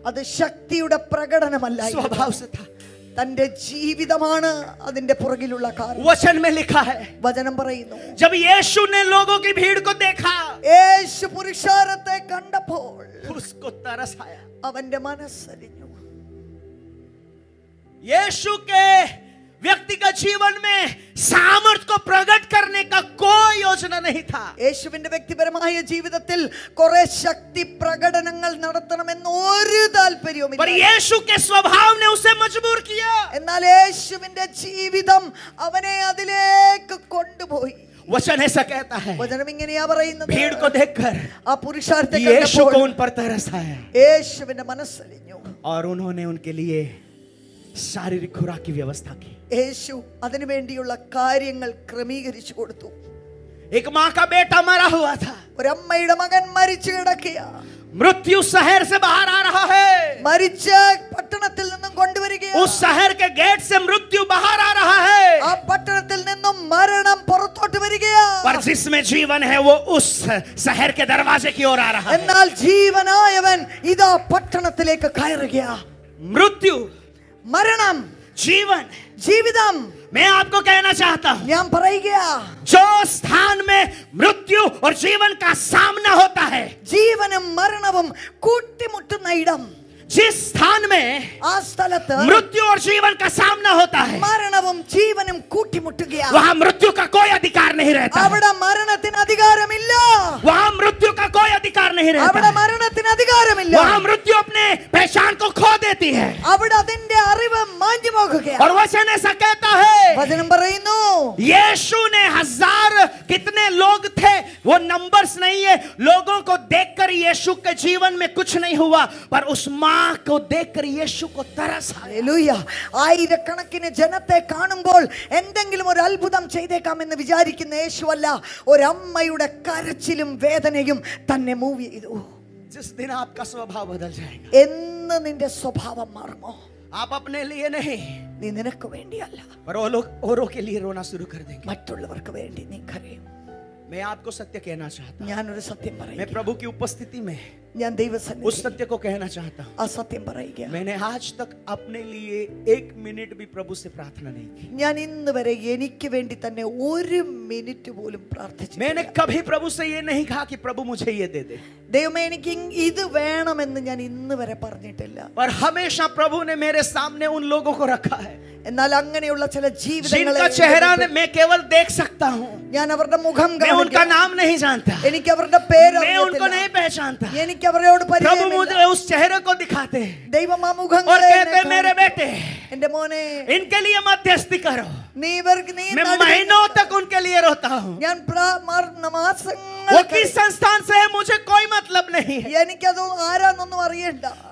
അത് ശക്തിയുടെ പ്രകടനമല്ല തന്റെ ജീവിതമാണ് അതിന്റെ പുറകിലുള്ള കാരണം വചനം പറയുന്നു ജബ് യേശു യേശു പുരുഷാരത്തെ കണ്ടപ്പോൾ അവന്റെ മനസ്സരിഞ്ഞു യേശു വ്യക്തിഗത जीवन में सामर्थ को प्रकट करने का कोई योजना नहीं था യേശുവിന്റെ വ്യക്തിപരമായ ജീവിതത്തിൽ കുറെ ശക്തി പ്രകടനങ്ങൾ നടത്തണമെന്ന് ഒരു താൽപര്യവും पर यीशु के स्वभाव ने उसे मजबूर किया എന്നാൽ യേശുവിന്റെ ജീവിതം അവനെ कोंड കൊണ്ടുപോയി वचन ऐसा कहता है वचन में भीड़ को देखकर अपुरुषार्थ यीशु को उन पर तरस आया यीशु ने मनस और उन्होंने उनके लिए शारीरिक खुराक की व्यवस्था की യേശു അതിനുവേണ്ടിയുള്ള കാര്യങ്ങൾ ക്രമീകരിച്ചു കൊടുത്തു ഒരമ്മയുടെ മകൻ മരിച്ചു കിടക്കുക മൃത്യു സഹർ സെ ബഹാർ ആ രഹാ ഹേ മരിച്ച പട്ടണത്തിൽ നിന്നും കൊണ്ടുവരികയാണ് ഉസ് സഹർ കെ ഗേറ്റ് സെ മൃത്യു ബഹാർ ആ രഹാ ഹേ ആ പട്ടണത്തിൽ നിന്നും മരണം പുറത്തോട്ട് വരികയാണ് पर जिसमें जीवन है वो उस शहर के दरवाजे की ओर आ रहा है എന്നാൽ ജീവനായവൻ ഇതാ പട്ടണത്തിലേക്ക് കയറുകയാ മൃത്യു മരണം जीवन जीवितम मैं आपको कहना चाहता हूँ हम पर गया जो स्थान में मृत्यु और जीवन का सामना होता है जीवन मरणवम കൂട്ടിമുട്ടുന്ന ഇടം जिस स्थान में आ स्थल मृत्यु और जीवन का सामना होता है जीवन कूटी ജീവനും गया वहाँ मृत्यु का कोई अधिकार नहीं रहता അവിടെ മരണത്തിന് അധികാരമില്ല वहाँ मृत्यु का कोई अधिकार नहीं रहता അവിടെ रहता മരണത്തിന് അധികാരമില്ല वहाँ मृत्यु अपने पहचान को खो देती है दिन दे അതിന്റെ അറിവ് മാഞ്ഞു गया और वचन ऐसा कहता है വചനം പറയുന്നു यीशु ने हजार कितने लोग थे वो नंबर्स नहीं है लोगों को देखकर यीशु के जीवन में कुछ नहीं हुआ पर उस मां ആയിരക്കണക്കിന് ജനത്തെ കാണുമ്പോൾ എന്തെങ്കിലും ഒരു അത്ഭുതം ചെയ്തേക്കാം എന്ന് വിചാരിക്കുന്ന യേശുവല്ല ഒരമ്മയുടെ കരച്ചിലും വേദനയും തന്നെ മൂവ് ചെയ്തു എന്ന് നിന്റെ സ്വഭാവം മാറുമോ आप अपने लिए नहीं നിനക്ക് വേണ്ടിയല്ല पर वो लोग के लिए रोना शुरू कर देंगे മറ്റുള്ളവർക്ക് വേണ്ടി നീ കരയും मैं आपको सत्य कहना चाहता हूं സത്യം പറയും मैं प्रभु की उपस्थिति में उस सत्य को कहना चाहता हूँ असत्य पराई गया मैंने आज तक अपने लिए एक मिनट भी प्रभु से प्रार्थना नहीं की यान इन वरे ये के बैंडी तने और मिनट बोले प्रार्थना मैंने कभी प्रभु से ये नहीं कहा कि प्रभु मुझे ये दे दे देव मैंने किंग इध वैन अमें यान इन वरे पढ़ पर हमेशा प्रभु ने मेरे सामने उन लोगों को रखा है नलंगने उल्ला चला जीव जिनका चेहरा ने मैं केवल देख सकता हूँ यान अवर द मुखम उनका नाम नहीं जानता यानी कि अवर द पैर उनको नहीं पहचानता यानी प्रभु मुझे उस चेहरे को दिखाते और कहते मेरे बेटे इनके लिए मध्यस्थी करो मैं महीनों तक उनके लिए रोता हूँ वो किस संस्थान से है मुझे कोई मतलब नहीं है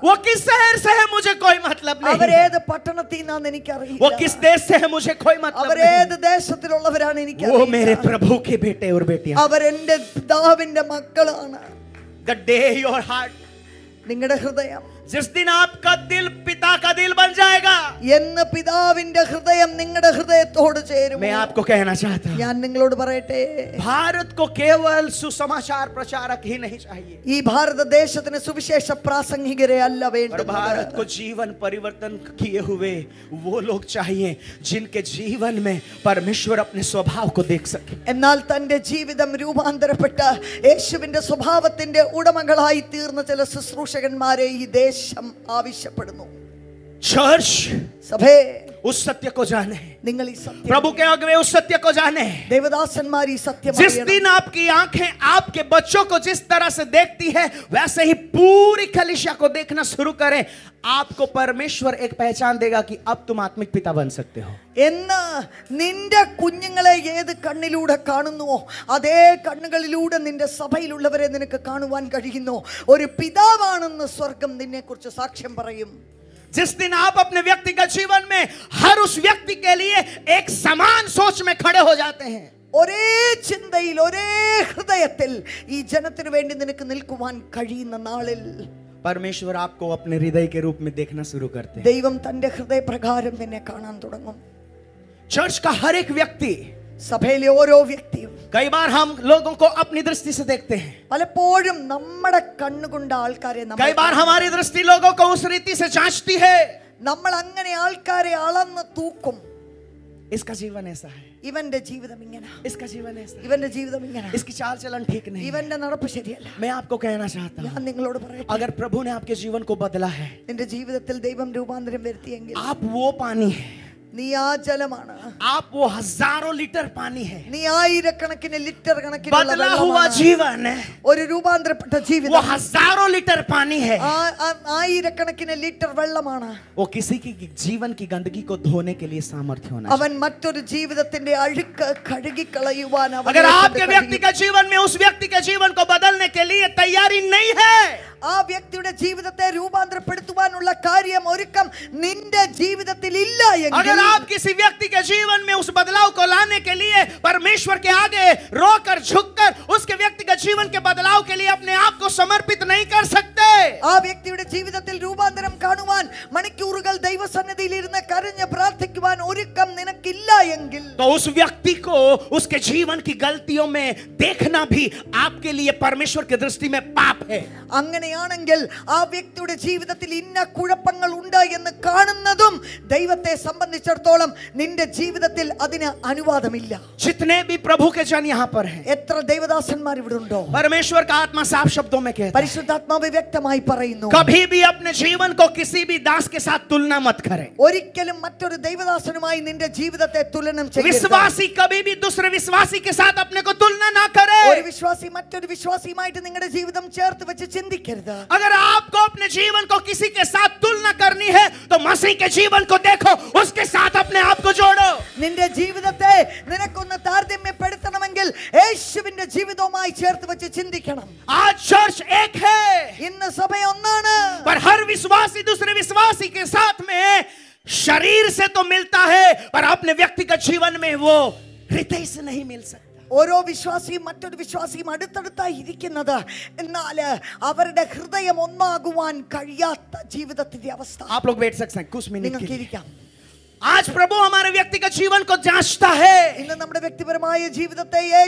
वो किस शहर से है मुझे कोई मतलब नहीं वो किस देश से है मुझे कोई मतलब नहीं वो मेरे प्रभु के बेटे और बेटियां യുവർ ഹാർട്ട് നിങ്ങളുടെ ഹൃദയം जिस दिन आपका दिल पिता का दिल बन जाएगा एनु पिदाविंडे हृदयम निंगडे हृदय తోడు చేరుమే మే అప్కో కహనా చాhta న్యాంగ్గ్లోడ్ బరైటే భారత్ కో కేవల్ సుసమాచార్ ప్రచారక్ హి నహీ చాహీయే ఈ భారత్ దేశతనే సువిశేష ప్రాసంగికరే అలవేండు భారత్ కో జీవన్ పరివర్తన్ కీయే ہوئے۔ వో లోక్ చాహీయే జన్కే జీవన్ మే పర్మిశ్వర్ అప్నే స్వభావ కో dekh sake ఎనాల్ తండే జీవిదం రూపాంతరపట యేషువిండే స్వభావతండే ఉడమంగళాయ్ తీర్న చెల సస్రూషగణమరే ఈ దేశ ഉപദേശം ആവശ്യപ്പെടുന്നു चर्च सभे उस सत्य को जाने प्रभु के आगे उस सत्य को जाने देवदासന്മാർ ഈ सत्य जिस दिन आपकी आंखें आपके बच्चों को जिस तरह से देखती है वैसे ही पूरी कलिशा को देखना शुरू करें आपको परमेश्वर एक पहचान देगा कि अब तुम आत्मिक पिता बन सकते हो എന്ന് നിന്റെ കുഞ്ഞുങ്ങളെ ഏത് കണ്ണിലൂടെ കാണുന്നുവോ അതേ കണ്ണുകളിലൂടെ നിന്റെ സഭയിലുള്ളവരെ നിനക്ക് കാണുവാൻ കഴിയുന്നു ഒരു പിതാവാണെന്ന് സ്വർഗം നിന്നെക്കുറിച്ച് സാക്ഷ്യം പറയും जिस दिन आप अपने व्यक्तिगत जीवन में हर उस व्यक्ति के लिए एक समान सोच में खड़े हो जाते हैं परमेश्वर आपको अपने हृदय के रूप में देखना शुरू करते हैं। दैव हृदय प्रकार चर्च का हर एक व्यक्ति सभेले और व्यक्ति कई बार हम लोगों को अपनी दृष्टि से देखते हैं कई बार हमारी दृष्टि लोगों को उस रीति से जांचती है नम्म अंगने आलकारे अलन तूकुम इसका जीवन ऐसा है ഇവന്റെ ജീവിതം ഇങ്ങനെ ഇസ്ക ജീവനേസ ഇവന്റെ ജീവിതം ഇങ്ങനെ ഇസ്ക ചാൽ ചലൻ ठीक नहीं ഇവന്റെ നടപ്പ് ശരിയല്ല मैं आपको कहना चाहता हूँ ഞാൻ നിങ്ങളോട് പറയട്ടെ अगर प्रभु ने आपके जीवन को बदला है എൻ്റെ ജീവിതത്തിൽ ദൈവം രൂപാന്തരം വരുത്തിയെങ്കിൽ आप वो पानी है നീ ആ വോ ഹസാരോ ലിറ്റർ പാനി ഹൈ നീ ലിറ്റർ കണക്കിന് ബദലാ ഹുവാ ജീവൻ ഒരു രൂപാന്തരപ്പെട്ട ജീവിതം വോ ഹസാരോ ലിറ്റർ പാനി ഹൈ ആയിരക്കണക്കിന് ലിറ്റർ വെള്ളമാണ് വോ കിസി കി ജീവൻ കി ഗന്ദഗി കോ ധോനെ കെ ലിയ സാമർഥ്യ ഹോനാ അവൻ മറ്റൊരു ജീവിതത്തിന്റെ അഴുക്ക് കഴുകി കളയുവാൻ അവൻ അഗർ ആപ്കെ വ്യക്തി കെ ജീവൻ മേ ഉസ് വ്യക്തി കെ ജീവൻ കോ ബദൽനെ കെ ലിയ തയ്യാറി നഹീ ഹൈ ആ വ്യക്തിയുടെ ജീവിതത്തെ രൂപാന്തരപ്പെടുത്തുവാനുള്ള കാര്യം ഒരുക്കം നിന്റെ ജീവിതത്തിൽ ഇല്ല എങ്കിൽ आप किसी व्यक्ति के जीवन में उस बदलाव को लाने के लिए परमेश्वर के आगे रोकर झुककर उसके के जीवन के बदलाव के लिए अपने आप को समर्पित नहीं कर सकते രൂപാന്തരം കാണുവാൻ മണിക്കൂറുകൾ ദൈവസന്നിധിയിൽ ഇരുന്ന് കരഞ്ഞ് പ്രാർത്ഥിക്കുവാൻ ഒരുക്കം നിനക്കില്ല എങ്കിൽ तो उस व्यक्ति को उसके जीवन की गलतियों में देखना भी आपके लिए परमेश्वर की दृष्टि में पाप है അങ്ങനെയാണെങ്കിൽ ആ വ്യക്തിയുടെ ജീവിതത്തിൽ ഇന്ന കുഴപ്പങ്ങൾ ഉണ്ട് എന്ന് കാണുന്നതും ദൈവത്തെ സംബന്ധിച്ച് സംബന്ധിച്ചിടത്തോളം നിന്റെ ജീവിതത്തിൽ അതിന് അനുവാദമില്ല जितने भी प्रभु के जन यहाँ पर हैं എത്ര ദൈവദാസന്മാർ ഇവിടെ ഉണ്ടോ परमेश्वर का आत्मा साफ शब्दों में कहता है പരിശുദ്ധാത്മാവ് വ്യക്തമായി പറയുന്നു कभी भी अपने जीवन को किसी भी दास के साथ तुलना मत करें ഒരിക്കലും മറ്റൊരു ദൈവദാസനുമായി നിന്റെ ജീവിതത്തെ തുലനം ചെയ്യരുത് വിശ്വാസി कभी भी दूसरे विश्वासी के साथ अपने को तुलना ना करे ഒരു വിശ്വാസി മറ്റൊരു വിശ്വാസിയുമായിട്ട് നിങ്ങളുടെ ജീവിതം ചേർത്ത് വെച്ച് ചിന്തിക്കരുത് अगर आपको अपने जीवन को किसी के साथ तुलना करनी है तो मसीह के जीवन को देखो उसके साथ साथ अपने आप को जोड़ो നിന്റെ ജീവിതത്തെ നിനക്കൊന്ന് താരതമ്യം പെടുത്തണമെങ്കിൽ യേശുവിന്റെ ജീവിതവുമായി ചേർത്ത് വെച്ച് ചിന്തിക്കണം ആ ചർച്ച് ഏക് ഹേ ഇന്ന് സഭ ഒന്നാണ് पर हर विश्वासी दूसरे विश्वासी के साथ में शरीर से तो मिलता है पर अपने व्यक्तिगत जीवन में वो हृदय से नहीं मिल सकता ഓരോ വിശ്വാസിയും മറ്റൊരു വിശ്വാസിയും അടുത്തടുത്തായി ഇരിക്കുന്നത് എന്നാൽ അവരുടെ ഹൃദയം ഒന്നാകുവാൻ കഴിയാത്ത ജീവിതത്തിന്റെ അവസ്ഥ നിങ്ങൾക്ക് ഇരിക്കാം आज प्रभु हमारे व्यक्ति का जीवन को जांचता है इन नम्बर व्यक्ति पर माये जीवित ते ये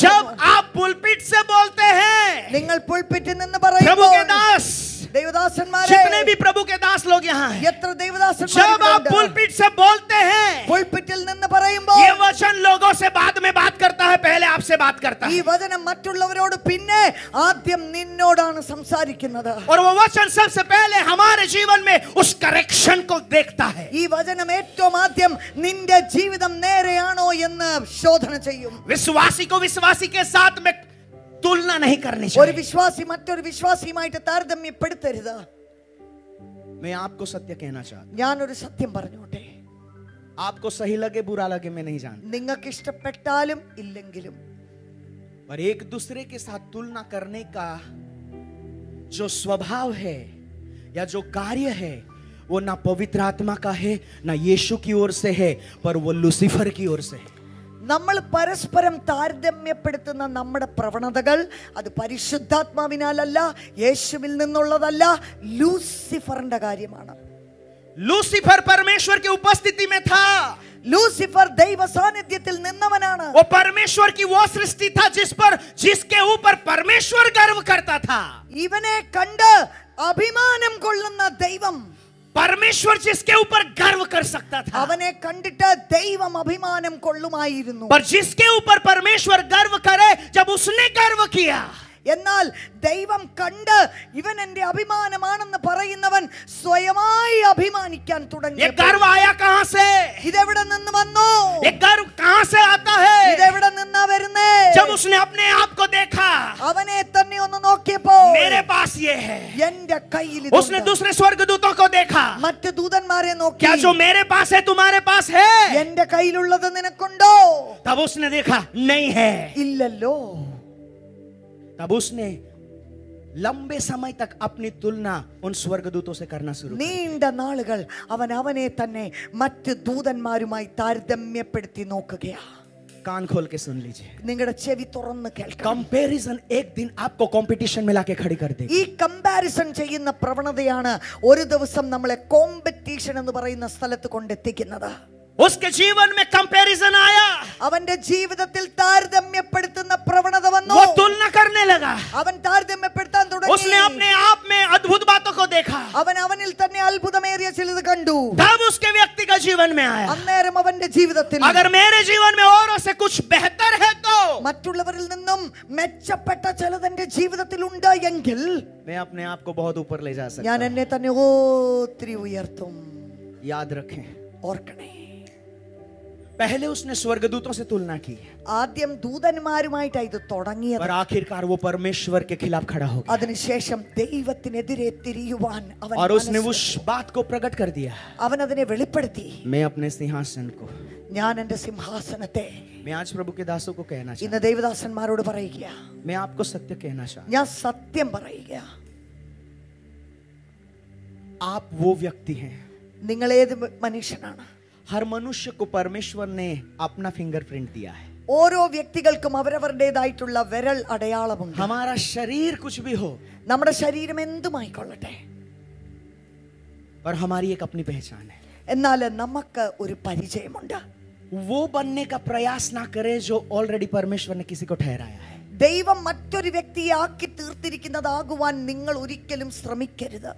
जब आप पुलपिट से बोलते हैं निंगल पुलपिट इन नम्बर प्रभु के दास देवदासन जितने भी प्रभु के दास लोग यहाँ यत्र जब आप पुलपिट से बोलते हैं ये वचन लोगों से बाद में बात करता है पहले आपसे बात करता है और वो वचन सबसे पहले हमारे जीवन में उस करेक्शन को देखता है ഈ വചനം ഏറ്റവും को विश्वासी के साथ में तुलना नहीं करनी चाहिए और विश्वासी मत और विश्वासी माइट तारतम्य पड़ते मैं आपको सत्य कहना चाहता और सत्य സത്യം പറഞ്ഞോട്ടെ आपको सही लगे बुरा लगे मैं नहीं जानता നിങ്ങൾക്ക് पट्टालम इल्लेंगिलम पर एक दूसरे के साथ तुलना करने का जो स्वभाव है या जो कार्य है वो ना पवित्र आत्मा का है ना यीशु की ओर से है पर वो लुसिफर की ओर से है നമ്മൾ പരസ്പരം താരതമ്യപ്പെടുത്തുന്ന നമ്മുടെ പ്രവണതകൾ അത് പരിശുദ്ധാത്മാവിനാലല്ല യേശുവിൽ നിന്നുള്ളതല്ല ലൂസിഫറിന്റെ കാര്യമാണ് ലൂസിഫർ പരമേശ്വർ ഉപസ്ഥിതി ലൂസിഫർ ദൈവ സാന്നിധ്യത്തിൽ നിന്നവനാണ് ഇവനെ കണ്ട് അഭിമാനം കൊള്ളുന്ന ദൈവം परमेश्वर जिसके ऊपर गर्व कर सकता था അവനെ കണ്ടിട്ട് ദൈവം അഭിമാനം കൊള്ളുമായിരുന്നു पर जिसके ऊपर परमेश्वर गर्व करे जब उसने गर्व किया എന്നാൽ ദൈവം കണ്ട് ഇവൻ എൻ്റെ അഭിമാനമാണെന്ന് പറയുന്നവൻ സ്വയമായി അഭിമാനിക്കാൻ തുടങ്ങി നിന്ന് വന്നു ഇതെവിടെ നിന്നാ വരുന്നേ അവനെ തന്നെ ഒന്ന് നോക്കിയപ്പോ എന്റെ കയ്യിൽ മറ്റ് ദൂതന്മാരെ നോക്കിയാൽ എന്റെ കയ്യിലുള്ളത് നിനക്കുണ്ടോ ഇല്ലല്ലോ કબૂસને ലംബെ സമയ തക് അപ്നി തുൽന ഉൻ സ്വർഗദൂതോസെ കർണ ശുരു നീണ്ട നാളുകൾ അവൻ അവനെ തന്നെ മറ്റ് ദൂതന്മാരുമായി താരതമ്യപ്പെടുത്തി നോക്കുകയാ कान खोल के सुन लीजिए നിങ്ങളുടെ ചെവി തുറന്ന് കേൾക്കാം കമ്പാരിസൺ एक दिन आपको कंपटीशन में लाके खड़ी कर दे ഈ കമ്പാരിസൺ ചെയ്യുന്ന പ്രവണതയാണ് ഒരു ദിവസം നമ്മളെ കോമ്പറ്റീഷൻ എന്ന് പറയുന്ന സ്ഥലത്ത് കൊണ്ടെത്തിക്കുന്നത് उसके जीवन में कंपैरिजन आया अवന്‍റെ ജീവിതത്തിൽ താരതമ്യംപ്പെടുന്ന പ്രവണത വന്നു वो तुलना करने लगा അവൻ താരതമ്യം പെടാൻ തുടങ്ങി उसने अपने आप में अद्भुत बातों को देखा അവൻ അവനിൽ തന്നെ അद्भुतമേറിയ ചിലത കണ്ടു तब उसके व्यक्तिगत जीवन में आया എന്നെ രമവന്‍റെ ജീവിതത്തിൽ अगर मेरे जीवन में औरों से कुछ बेहतर है तो മറ്റുള്ളവരിലും മെച്ചപ്പെട്ട ചിലതന്റെ ജീവിതത്തിൽ ഉണ്ടെങ്കിൽ मैं अपने आप को बहुत ऊपर ले जा सकता ഞാൻ എന്നെ തനിയോ ട്രൂയർ トム याद रखें और कहीं पहले उसने स्वर्गदूतों से तुलना की ആദ്യം ദൂതന്മാരുമായിട്ടാണ് ഇത് തുടങ്ങിയത് पर आखिरकार वो परमेश्वर के खिलाफ खड़ा हो गया അതിനുശേഷം ദൈവത്തിനെതിരെ തിരിയുവാൻ അവൻ और उसने उस बात को प्रकट कर दिया അവൻ അതിനെ വെളിപ്പെടുത്തി मैं अपने सिंहासन को ഞാൻ എൻ്റെ സിംഹാസനത്തെ मैं आज प्रभु के दासों को कहना ഇന്ന് ദൈവദാസന്മാരോട് പറയുകയാണ് मैं आपको सत्य कहना चाहता ഞാൻ സത്യം പറയുകയാണ് आप वो व्यक्ति हैं നിങ്ങൾ ഏത് മനുഷ്യനാണ് हर ഹർ മനുഷ്യക്കു പരമേശ്വരനെ അപ്ന ഫിംഗർ പ്രിന്റ് ദിയാ ഹെ ഓരോ വ്യക്തികൾക്കും അവരവരുടേതായിട്ടുള്ള വിരൽ അടയാളമുണ്ട് हमारा शरीर कुछ भी हो നമ്മുടെ ശരീരം എന്തുമായിക്കൊള്ളട്ടെ पर हमारी एक अपनी पहचान है എന്നാൽ നമുക്ക് ഒരു പരിചയമുണ്ട് वो बनने का प्रयास ना करे जो ऑलरेडी परमेश्वर ने किसी को ठहराया है ദൈവം മറ്റൊരു വ്യക്തിയാക്കി തീർത്തിരിക്കുന്നതാകുവാൻ നിങ്ങൾ ഒരിക്കലും ശ്രമിക്കരുത്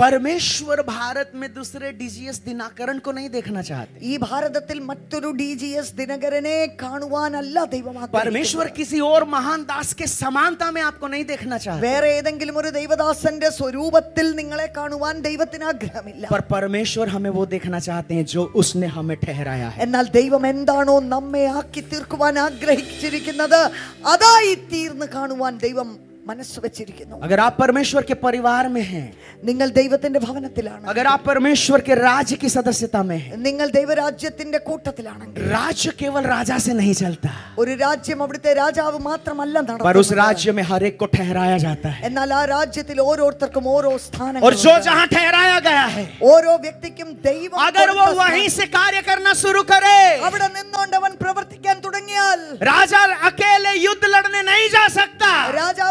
परमेश्वर भारत में दूसरे डीजीएस दिनाकरण को नहीं देखना चाहते ಈ ಭಾರತದಲ್ಲಿ डीजीएस ಡಿಜಿಎಸ್ ದಿನಕರನೇ अल्लाह ದೈವಮಾತ परमेश्वर किसी और महान दास के समानता में आपको नहीं देखना चाहते വേറെ ഏതെങ്കിലും ഒരു ദൈവദാസന്റെ സ്വരൂപത്തിൽ നിങ്ങളെ കാണുവാൻ ദൈവത്തിന് ആഗ്രഹമില്ല पर परमेश्वर हमें वो देखना चाहते हैं जो उसने हमें ठहराया എന്നാൽ ദൈവം എന്താണോ നമ്മെ ആക്കി തീർക്കുവാൻ ആഗ്രഹിച്ചിരിക്കുന്നത് അതായി തീർന്നു കാണുവാൻ ദൈവം अगर आप परमेश्वर के परिवार में हैं, दैवे भवन अगर आप परमेश्वर के राज्य की सदस्यता में हैं, दैव राज्य राज्य केवल राजा से नहीं चलता और राज्य अवड़े राजा मात्र पर उस राज्य में हर एक को ठहराया जाता है राज्य स्थान और जो ठहराया गया है और सकता राजा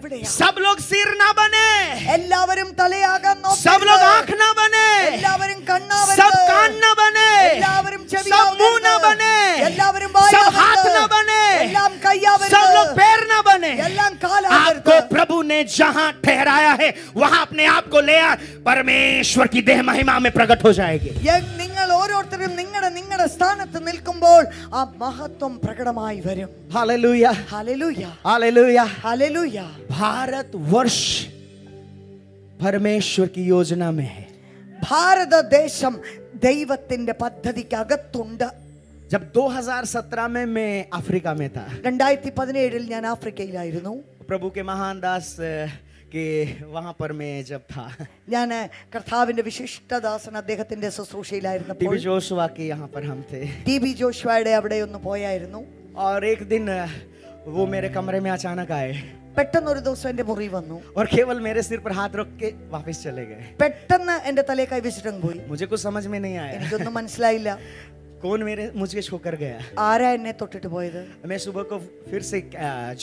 सब लोग सिर ना बने तले सब लोग आंख ना बने सब कान ना बने सब मुंह ना बने सब हाथ ना बने सब लोग पैर ना बने आपको प्रभु ने जहां ठहराया है वहां अपने आप को ले आ परमेश्वर की देह महिमा में प्रकट हो जाएगी നിങ്ങൾ ഓരോരുത്തരും ഉയർന്ന സ്ഥാനത്ത് നിൽക്കുമ്പോൾ ആ മഹത്വം പ്രകടമായി വരും Hallelujah. Hallelujah. Hallelujah. Hallelujah. Bharat वर्ष परमेश्वर की योजना में है ദൈവത്തിന്റെ പദ്ധതിക്കകത്തുണ്ട് जब 2017 में मैं अफ्रीका में था 2017 പതിനേഴിൽ ഞാൻ ആഫ്രിക്കയിലായിരുന്നു प्रभु के महान दास ഞാൻ കർത്താവിന്റെ വിശിഷ്ടദാസൻ അദ്ദേഹത്തിന്റെ ശുശ്രൂഷയിലായിരുന്നു ടി ബി ജോഷുവയുടെ അവിടെ ഒന്ന് പോയായിരുന്നു वो मेरे कमरे में अचानक आए പെട്ടെന്ന് ഒരു ദിവസം എന്റെ മുറി വന്നു और केवल मेरे सिर पर हाथ रख के वापस चले गए പെട്ടെന്ന് എന്റെ തലയിൽ കൈ വെച്ചിട്ടങ്ങ് പോയി मुझे कुछ समझ में नहीं आया എനിക്കൊന്നും മനസ്സിലായില്ല कौन मेरे मुझवेष हो कर गया आ रहे ने तोटिटपोएद हमें सुबह को फिर से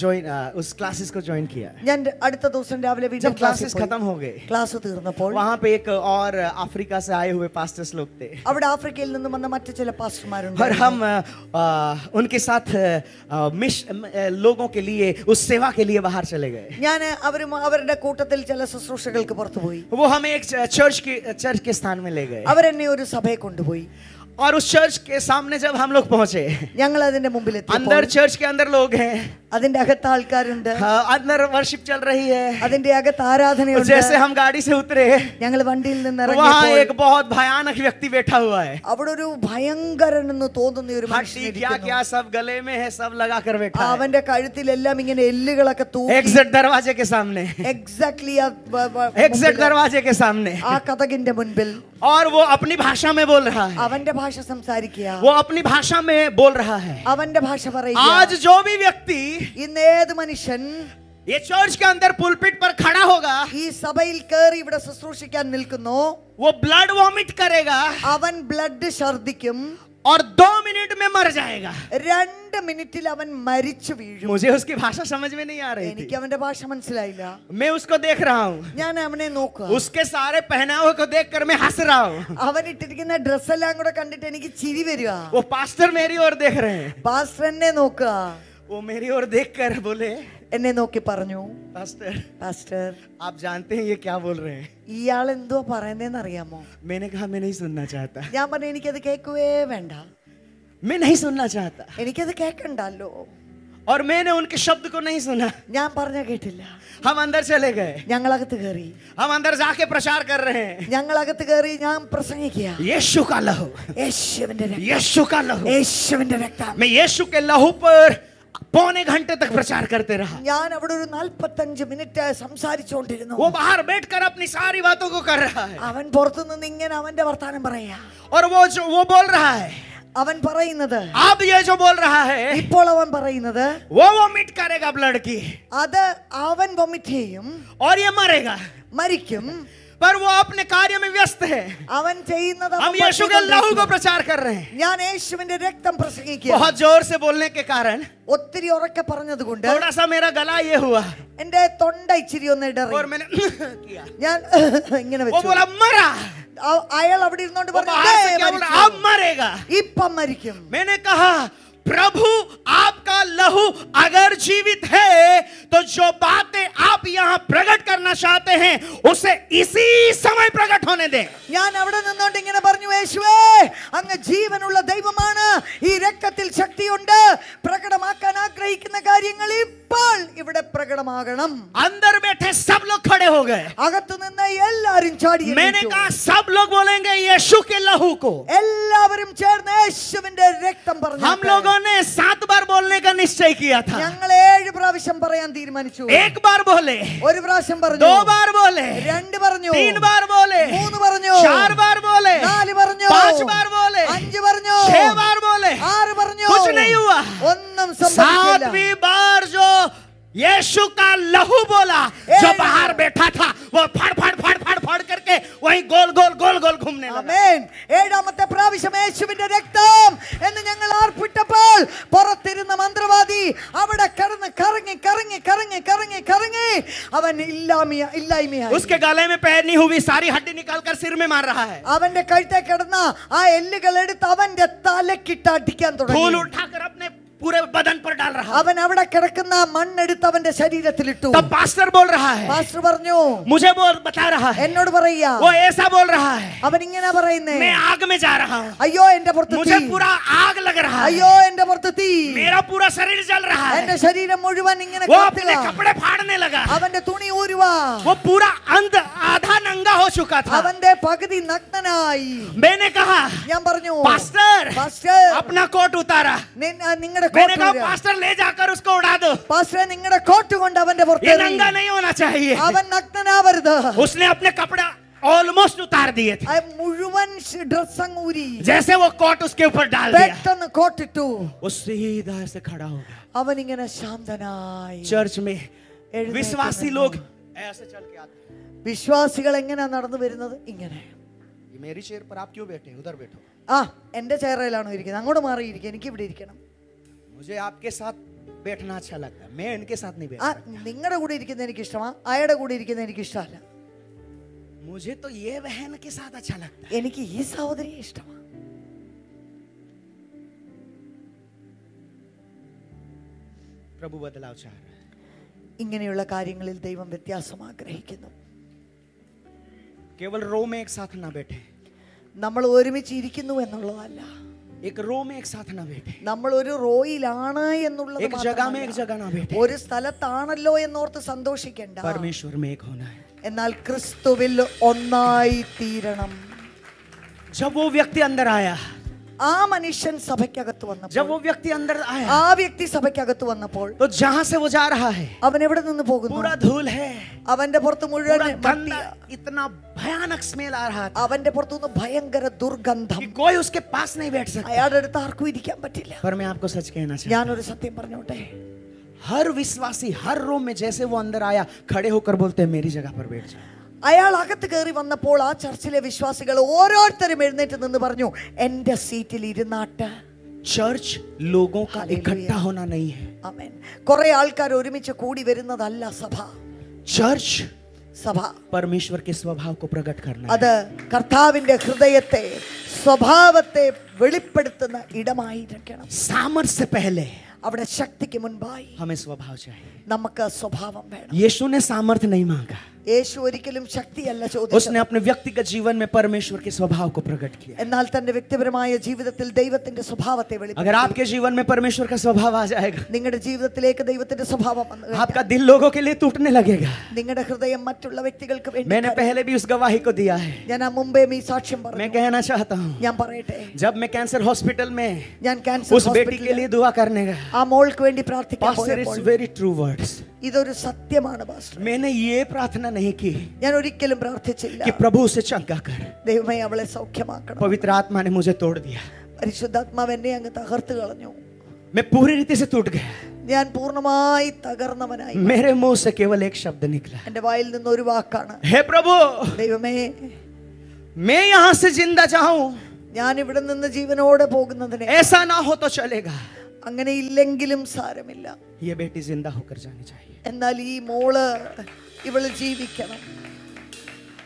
जॉइन उस क्लासेस को जॉइन किया एंड அடுத்த ਦੋਸੰਡੇ ಅವಲೇ ವಿಧ ಕ್ಲಾಸೆಸ್ ಖತಮ್ ಹೋಗೇ ಕ್ಲಾಸ್ ತೀರ್ನಪಲ್ وہاں پہ ایک اور ಆಫ್ರಿಕಾ سے aaye hue ಪಾಸ್ಟರ್ಸ್ لوಕ್ತೆ ಅವಡ್ ಆಫ್ರಿಕಾ ಇಲ್ಲಿನ ನನ್ನು ಮನ್ನ ಮಚ್ಚೆಲ ಪಾಸ್ಟರ್ ಮಾರು ಅಂದೆ ಅವರು ہم ಅವರ ಜೊತೆ ಮಿಶ್ لوگوں کے لیے ਉਸ સેવા کے لیے باہر چلے گئے ಯಾನೆ ಅವರು ಅವರ เด ಕೋಟತಲ್ ಚಲ ಸಸುರುಷಕಲ್ಕ್ಕೆ ಪರ್ತಪೋಯಿ ಉಬಾ ہمیں ایک ಚರ್ಚ್ ಕಿ ಚರ್ಚ್ ಕೆ ಸ್ಥಾನ ಮೇ لے گئے ಅವರೇ ನಿಯರು ಸಭೆ ಕೊಂಡ್ ಹೋಯಿ और उस चर्च के सामने जब हम लोग पहुंचे ഞങ്ങൾ അതിന്റെ മുമ്പിൽ എത്തി अंदर चर्च के अंदर लोग हैं അതിന്റെ അകത്ത് ആൾക്കാരുണ്ട് अंदर वर्शिप चल रही है അതിന്റെ അകത്ത് ആരാധനയുണ്ട് जैसे हम गाड़ी से उतरे ഞങ്ങൾ വണ്ടിയിൽ നിന്ന് ഇറങ്ങി वहां एक बहुत भयानक व्यक्ति बैठा हुआ है അവിടെ ഒരു ഭയങ്കരനെന്ന് തോന്നുന്ന ഒരു മനുഷ്യൻ क्या क्या सब गले में है सब लगा कर बैठा है അവന്റെ കഴുത്തിലെല്ലാം ഇങ്ങനെ എല്ലുകളൊക്കെ തൂക്കി एग्जिट दरवाजे के सामने എക്സാക്ട്ലി എग्जिट दरवाजे के सामने ആ കഥകിന്റെ മുൻപിൽ और वो अपनी भाषा में बोल रहा है അവന്റെ ഭാഷ भाषा संसार वो अपनी भाषा में बोल रहा है भाषा पर आज जो भी व्यक्ति इन मनुष्य ये चर्च के अंदर पुलपिट पर खड़ा होगा ही सबैल कर इवडे शुश्रूषिक्कान निल्कुनो वो ब्लड वोमिट करेगा अवन ब्लड शर्दिकम और दो मिनट में मर जाएगा मुझे उसकी भाषा समझ में नहीं आ रही थी। भाषा मैं उसको देख रहा हूँ हमने उसके सारे पहनावे को देख कर मैं हंस रहा हूँ ड्रेस चीरी वेरवा वो पास्टर मेरी ओर देख रहे हैं पास्टर ने नोका वो मेरी और देख कर बोले എന്നെ നോക്കി പറഞ്ഞു പാസ്റ്റർ പാസ്റ്റർ आप जानते हैं ये क्या बोल रहे അറിയാമോ ഞാൻ പറഞ്ഞു എനിക്കത് കേൾക്കുവേ വേണ്ട എനിക്കത് കേൾക്കണ്ടല്ലോ और मैंने उनके शब्द को नहीं सुना ഞാൻ हम अंदर चले गए हम अंदर जाके प्रचार कर रहे हैं ഞങ്ങൾ का लहू यीशु का लहू यीशु के लहू पर പോനെ ഘണ്ടെ തക് പ്രചാര करते രഹ ഞാൻ അവിടെ ഒരു 45 മിനിറ്റ് സംസാരിച്ചുകൊണ്ടിരുന്നു वो बाहर बैठकर अपनी सारी बातों को कर रहा है അവൻ പുറത്തു നിന്ന് ഇങ്ങനെ അവന്റെ വർത്താനം പറയാ ഓർ വോ വോ ബോൾ രഹ ഹൈ അവൻ പറയുന്നത് अब യേ ജോ ബോൾ രഹ ഹൈ ഇപ്പോൾ അവൻ പറയുന്നത് വോ वोमिट करेगा അബ് ലഡ്കി അത് അവൻ വോമിറ്റ് ചെയ്യും ഓർ യേ मरेगा മരിക്കും पर वो अपने कार्य में व्यस्त है അവൻ ചെയ്യുന്നത് हम यीशु के लहू को प्रचार कर रहे हैं ഞാൻ യേശുവിന്റെ രക്തം പ്രസംഗിക്കുക बहुत जोर से बोलने के कारण ഒത്തിരി ഉറക്കെ പറഞ്ഞതുകൊണ്ട് थोड़ा सा मेरा गला ये हुआ എന്റെ തൊണ്ട ഇച്ചിരി ഒന്ന് ഇടറി और मैंने किया ഞാൻ ഇങ്ങനെ വെച്ചു वो बोला मरा അയാൾ അവിടെ ഇരുന്നോണ്ട് പറഞ്ഞു ഇപ്പം മരിക്കും मैंने कहा प्रभु आपका लहू अगर जीवित है तो जो बातें आप यहाँ प्रकट करना चाहते हैं उसे इसी समय प्रकट होने दें ഞാൻ അവിടെ നിന്നുകൊണ്ട് ഇങ്ങനെ പറഞ്ഞു യേശുവേ അങ്ങ് ജീവനുള്ള ദൈവമാണ് ഈ രക്തത്തിൽ ശക്തിയുണ്ട് പ്രകടമാക്കാൻ ആഗ്രഹിക്കുന്ന കാര്യങ്ങൾ ഇപ്പോൾ ഇവിടെ പ്രകടമാകണം अंदर बैठे सब लोग खड़े हो गए അകത്തു നിന്ന് എല്ലാരും ചാടി मैंने എണീറ്റു. कहा सब लोग बोलेंगे यीशु के लहू को എല്ലാവരും ചേർന്ന് യേശുവിന്റെ രക്തം हम लोगों ने सात बार बोलने का निश्चय किया था ഞങ്ങൾ ഏഴ് പ്രാവശ്യം പറയാൻ തീരുമാനിച്ചു एक बार बोले ഒരു പ്രാവശ്യം പറഞ്ഞു दो बार बोले രണ്ട് പറഞ്ഞു तीन बार बोले മൂന്ന് പറഞ്ഞു चार बार बोले നാല് പറഞ്ഞു पांच बार बोले അഞ്ച് പറഞ്ഞു छह बार बोले ആറ് പറഞ്ഞു कुछ नहीं हुआ ഒന്നും सातवीं बार जो यीशु उसके गले में पहनी हुई सारी हड्डी निकाल कर सिर में मार रहा है अपने कहते करना आ एल्ली गलेड़ तावन ताले किट्टा ढिक्यां तोड़ फूल उठाकर अपने पूरे बदन पर डाल रहा अपन अवड़ कड़कना मन एड़तवंदे शरीर तिलिटू तब पास्टर बोल रहा है पास्टर बरनु मुझे बोल बता रहा है एनोड बरैया वो ऐसा बोल रहा है अपन इंगेना बरैने मैं आग में जा रहा हूं अयो एंडे पुरत मुझे पूरा आग लग रहा है अयो एंडे पुरत मेरा पूरा शरीर जल रहा है पूर्वा वो पूरा अंध आधा नंगा हो चुका था अवंदे पगदी नग्न आई मैंने कहा या परनु पास्टर पास्टर अपना कोट उतारा निंगड़े कोट मैंने कहा पास्टर ले जाकर उसको उड़ा दो पास्टर निंगड़े कोट कोंड अवंदे पुरते ये नंगा नहीं होना चाहिए अवन नग्न ना वरद उसने अपने कपड़ा ऑलमोस्ट उतार दिए थे मुजुमन ड्रेसिंग उरी जैसे वो कोट उसके ऊपर डाल दिया पैटर्न कोट टू वो सीधा ऐसे खड़ा हो गया अवन इंगेना शाम दनाई चर्च में विश्वासी लोग വിശ്വാസികൾ എങ്ങനെയാ നടന്നു വരുന്നത് ഇങ്ങനെ മേരി ചെയർ क्यों बैठे उधर बैठो ആ എന്റെ ചേറയിലാണോ ഇരിക്കുന്നത് അങ്ങോട്ട് മാറിയിരിക്കുക എനിക്ക് ഇവിടെ ഇരിക്കണം मुझे आपके साथ बैठना अच्छा लगता मैं इनके साथ नहीं നിങ്ങളുടെ കൂടെ ഇരിക്കുന്നത് എനിക്ക് ഇഷ്ടമാ അയാളുടെ കൂടെ ഇരിക്കുന്നത് എനിക്ക് ഇഷ്ടമല്ല मुझे तो ये बहन के साथ अच्छा लगता എനിക്ക് ഈ സഹോദരിയെ ഇഷ്ടമാണ് प्रभु बदलाव चाह ഇങ്ങനെയുള്ള കാര്യങ്ങളിൽ ദൈവം വ്യത്യാസം ആഗ്രഹിക്കുന്നു बैठे നമ്മൾ ഒരുമിച്ച് ഇരിക്കുന്നു എന്നുള്ളതല്ല एक रो में एक साथ ना बैठे നമ്മൾ ഒരു റോയിലാണ് എന്നുള്ളത് एक जगह में एक जगह ना बैठे ഒരു സ്ഥലത്താണല്ലോ എന്നോർത്ത് സന്തോഷിക്കേണ്ട होना है എന്നാൽ ക്രിസ്തുവിൽ ഒന്നായി തീരണം जब वो व्यक्ति अंदर आया ആ മനുഷ്യൻ സഭയ്ക്കകത്ത് വന്നപ്പോൾ വ്യക്തി അന്തർ ആ വ്യക്തി സഭയ്ക്കകത്ത് വന്നപ്പോൾ അവൻ എവിടെ നിന്ന് പോകുന്നു ധൂൽ ഹേ അവന്റെ പുറത്ത് മുഴുവൻ ഇത്തന ഭയാനക് സ്മെൽ ആ രഹാ അവന്റെ പുറത്തുനിന്ന് ഭയങ്കര ദുർഗന്ധം കോയി ഉസ്കെ പാസ് നഹീ ബൈഠ് സകത അയാളുടെ അടുത്ത് ആർക്കും ഇരിക്കാൻ പറ്റില്ല पर मैं आपको सच कहना चाहता ഞാനൊരു സത്യം പറഞ്ഞോട്ടെ हर विश्वासी हर रूम में जैसे वो अंदर आया खड़े होकर बोलते हैं मेरी जगह पर बैठ जाओ അയാൾ അകത്ത് കയറി വന്നപ്പോൾ ആ ചർച്ചിലെ വിശ്വാസികൾ ഓരോരുത്തരും എഴുന്നേറ്റ് നിന്ന് പറഞ്ഞു എൻ്റെ സീറ്റിൽ ഇരുന്നാട്ട് ചർച്ച് ലോകോ കുറെ ആൾക്കാർ ഒരുമിച്ച് കൂടി വരുന്നതല്ല സഭ ചർച്ച് സഭ പരമേശ്വർ പ്രകട അത് കർത്താവിന്റെ ഹൃദയത്തെ സ്വഭാവത്തെ വെളിപ്പെടുത്തുന്ന ഇടമായിരിക്കണം സാമർസ്യ പെഹലേ അവിടെ ശക്തിക്ക് മുൻപായി നമുക്ക് സ്വഭാവം വേണം യേശുവിനെ സാമർഥ്യ നൈമാകാം उसने अपने व्यक्तिगत जीवन में परमेश्वर के स्वभाव को प्रकट किया अगर आपके जीवन में परमेश्वर का स्वभाव आ जाएगा जीवन स्वभाव आपका दिल लोगों के लिए टूटने लगेगा मैंने पहले भी उस गवाही को दिया है मुंबई में साक्ष्य मैं कहना चाहता हूँ जब मैं कैंसर हॉस्पिटल में उस बेटी के लिए दुआ करने गया ഇതൊരു സത്യമാണ് ഞാൻ ഒരിക്കലും പ്രാർത്ഥിച്ചില്ല പ്രഭു ഉസെ ദൈവമേ അവളെ സൗഖ്യമാക്കണം പവിത്രാത്മാനെ ആത്മാനെ തോട് പരിശുദ്ധാത്മാവ് എന്നെ അങ്ങ് തകർത്ത് കളഞ്ഞു ഞാൻ പൂർണ്ണമായി തകർന്നവനായി മേരെ മുഹ് സെ കേവൽ एक शब्द വായിൽ നിന്ന് ഒരു വാക്കാണ് ഹേ പ്രഭു ദൈവമേ മേ യഹാ സെ ജിന്ദാ जाऊं ഞാൻ ഇവിടെ നിന്ന് ജീവനോടെ പോകുന്നതിനെ ഐസാ നാ ഹോ തോ ചലേഗാ അങ്ങനെ ഇല്ലെങ്കിലും സാരമില്ല होकर चाहिए എന്നാൽ ഈ മോള് ഇവള് ജീവിക്കണം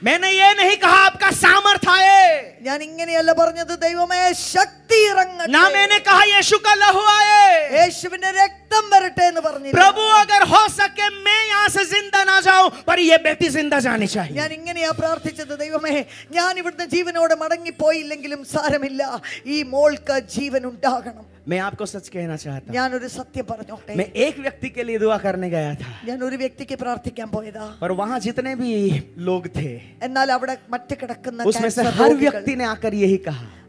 मैंने ये नहीं कहा आपका सामर्थ आए ഞാൻ ഇങ്ങനെയല്ല പറഞ്ഞത് ദൈവമേ ശക്തി ഇറങ്ങണം ना मैंने कहा यीशु का लहू आए യേശുവിന്റെ രക്തം दम बरटे न बरनी प्रभु अगर हो सके मैं यहाँ से जिंदा ना जाऊँ पर ये बेटी जिंदा जानी चाहिए यानी इंगे नहीं आप प्रार्थित देव में यानी वर्तन जीवन उड़े मरंगी पौइ लेंगे लिम सारे मिल्ला ये मोल का जीवन उन डागनम मैं आपको सच कहना चाहता हूँ यानी उरी सत्य पर जोटे मैं एक व्यक्ति के लिए दुआ करने गया था यानी उरी व्यक्ति के प्रार्थी क्या बोले था पर वहाँ जितने भी लोग थे एन्ना लावड़ा मट्टे कटक्कन उसमें से हर व्यक्ति ने आकर यही कहा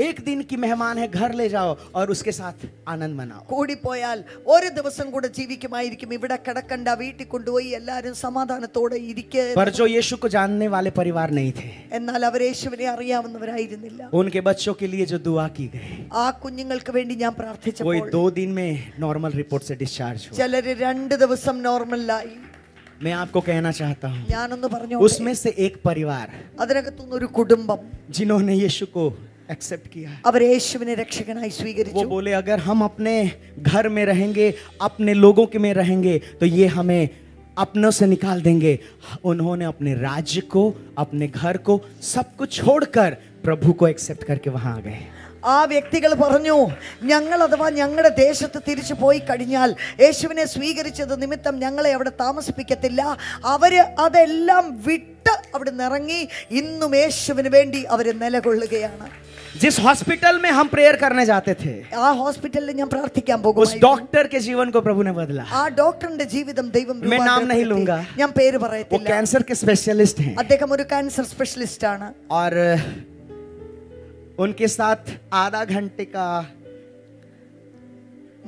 एक दिन की मेहमान है घर ले जाओ और उसके साथ आनंद मनाओ पर जो यीशु को जानने वाले परिवार नहीं थे उनके बच्चों के लिए जो दुआ की गई ആ दो दिन में नॉर्मल रिपोर्ट से डिस्चार्ज हुआ चले രണ്ട് ദിവസം നോർമൽ ആയി मैं आपको कहना चाहता हूँ उसमें से एक परिवार जिन्होंने यीशु को एक्सेप्ट किया अब येशु ने रक्षकन आई स्वीकारിച്ചു वो बोले अगर हम अपने घर में रहेंगे अपने लोगों के में रहेंगे तो ये हमें अपनों से निकाल देंगे उन्होंने अपने राज्य को अपने घर को सब कुछ छोड़कर प्रभु को एक्सेप्ट करके वहां आ गए ആ വ്യക്തികൾ പറഞ്ഞു ഞങ്ങള അഥവാ ഞങ്ങളുടെ ദേശത്തു തിരിച്ചു പോയി കഴിയഞ്ഞാൽ യേശുവിനെ സ്വീകരിച്ചതു നിമിത്തം ഞങ്ങളെ അവിടെ താമസിക്കത്തെല്ല് അവരെ അതെല്ലാം വിട്ട് അവരെ നിറങ്ങി ഇന്നും യേശുവിനെ വേണ്ടി അവരെ നലക്കൊള്ളുകയാണ് जिस हॉस्पिटल में हम प्रेयर करने जाते थे ആ हम ഞാൻ പ്രാർത്ഥിക്കാൻ उस डॉक्टर के जीवन को प्रभु ने बदला ആ ഡോക്ടറിന്റെ ജീവിതം ദൈവം मैं नाम नहीं രൂപാന്തരപ്പെടുത്തി. लूंगा। ഞാൻ പേര് वो कैंसर के स्पेशलिस्ट हैं देखा मुझे कैंसर स्पेशलिस्ट आना और उनके साथ आधा घंटे का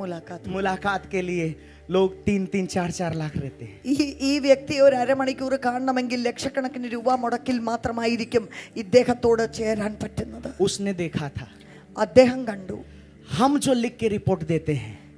मुलाकात मुलाकात के लिए ലോക് തീൻ തീൻ ചാർ ചാർ ലാഖ് രത്തെ ഈ ഈ വ്യക്തി ഒരു അരമണിക്കൂർ കാണണമെങ്കിൽ ലക്ഷക്കണക്കിന് രൂപ മുടക്കിൽ മാത്രമായിരിക്കും ഇദ്ദേഹത്തോട് ചേരാൻ പറ്റുന്നത് ഉസ്നെ ദേഖാ അദ്ദേഹം കണ്ടു ഹം ജോ ലിഖ് കെ റിപ്പോർട്ട് ദേത്തെ ഹൈ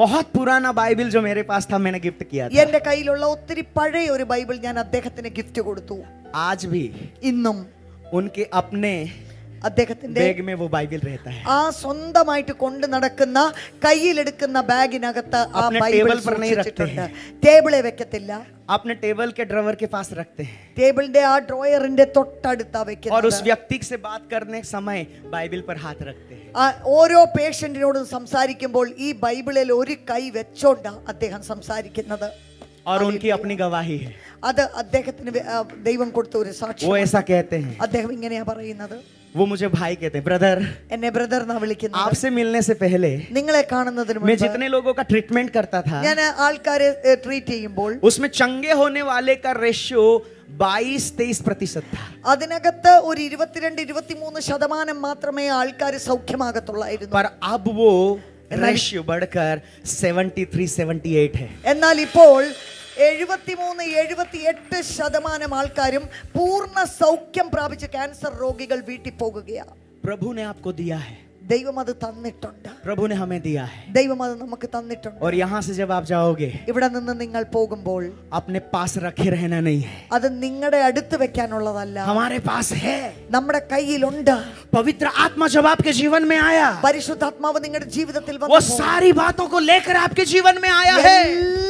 बहुत പുരാന ബൈബിൾ जो मेरे पास था मैंने गिफ्ट किया था എൻ്റെ കയ്യിലുള്ള ഒത്തിരി പഴയ ഒരു ബൈബിൾ ഞാൻ അദ്ദേഹത്തിന് ഗിഫ്റ്റ് കൊടുത്തു आज भी ഇന്നും उनके अपने അദ്ധ്യക്തന്റെ വേഗമേ वो ബൈബിൾ रहता है आ सुंदरമായിട്ട് കൊണ്ടുനടക്കുന്ന കൈയിലെടുക്കുന്ന ബാഗിനകത്ത ആ ബൈബിൾ പ്രണയി रखते हैं ടേബിള വെക്കതില്ല ആപ്നേ ടേബിൾ കേ ഡ്രോവർ കേ പാസ് रखते हैं ടേബിൾ ദേ ആ ഡ്രോയർ ഇൻടെ തൊട്ടടുത്ത് ആർ ഉസ് വ്യക്തിക്ക് സേ ബാത് കർനേ സമയ ബൈബിൾ પર ഹാത് രഖതേ ആ ഓരോ പേഷൻ്ട്ടിനോടും സംസാരിക്കുമ്പോൾ ഈ ബൈബിളിൽ ഒരു കൈ വെച്ചോണ്ടാ അദ്ദേഹം സംസാരിക്കുന്നു ആർ ഉൻകി അപ്നി ഗവാഹി ഹേ അദ്ധ്യക്തൻ ദൈവം കൊടുത്തു ഒരു സാക്ഷി ഓ ऐसा कहते हैं അദ്ധ്യക്തൻ ഇവിടെ പറയുന്നു वो मुझे भाई कहते हैं ब्रदर एने ब्रदर ना बोले किन्तु आपसे मिलने से पहले निंगले कानन ना दिल्ली मैं जितने लोगों का ट्रीटमेंट करता था याने आल कारे ट्रीटिंग बोल उसमें चंगे होने वाले का रेशियो 22-23 प्रतिशत था आदिने कत्ता और इरिवत्ती रंडी इरिवत्ती मोने शादमाने मात्र में आल कारे सौख्य मागतोला इरिन पर എഴുപത്തിമൂന്ന് എഴുപത്തി എട്ട് ശതമാനം ആൾക്കാരും പൂർണ്ണ സൗഖ്യം പ്രാപിച്ച് ക്യാൻസർ രോഗികൾ വീട്ടിൽ പോകുകയാണ് പ്രഭുനെ ने आपको दिया दैवम ಅದು ತನ್ನಿಟುಂಡ ಪ್ರಭುನೇ हमे दिया है दैवम ಅದು ನಮಕ ತನ್ನಿಟುಂಡ اور یہاں سے جب اپ جاؤ گے ಇಬಡ ನಿನ್ನ ನೀವು ಹೋಗುವಬೋಲ್ आपने पास रखे रहना नहीं है अदर नि ง ಡೆ ಅಡಿತು ವೇಕಾನಳ್ಳದಲ್ಲ ہمارے پاس ہے ನಮ್ಮಡೆ ಕೈಯಲ್ಲಿ ಉಂಡ ಪವಿತ್ರ ಆತ್ಮ ಜವಾಬ್ಗೆ ಜೀವನ میں आया ಪರಿಶುದ್ಧಾತ್ಮವ ನಿಂಗಡೆ ಜೀವಿತದಲ್ಲಿ ವಂದೋ ಆ ಸಾರಿ ಬಾತೋಕೋ ಲೇಕರ್ ಆಪ್ಕೆ ಜೀವನ میں ಆಯಾ ಹೇ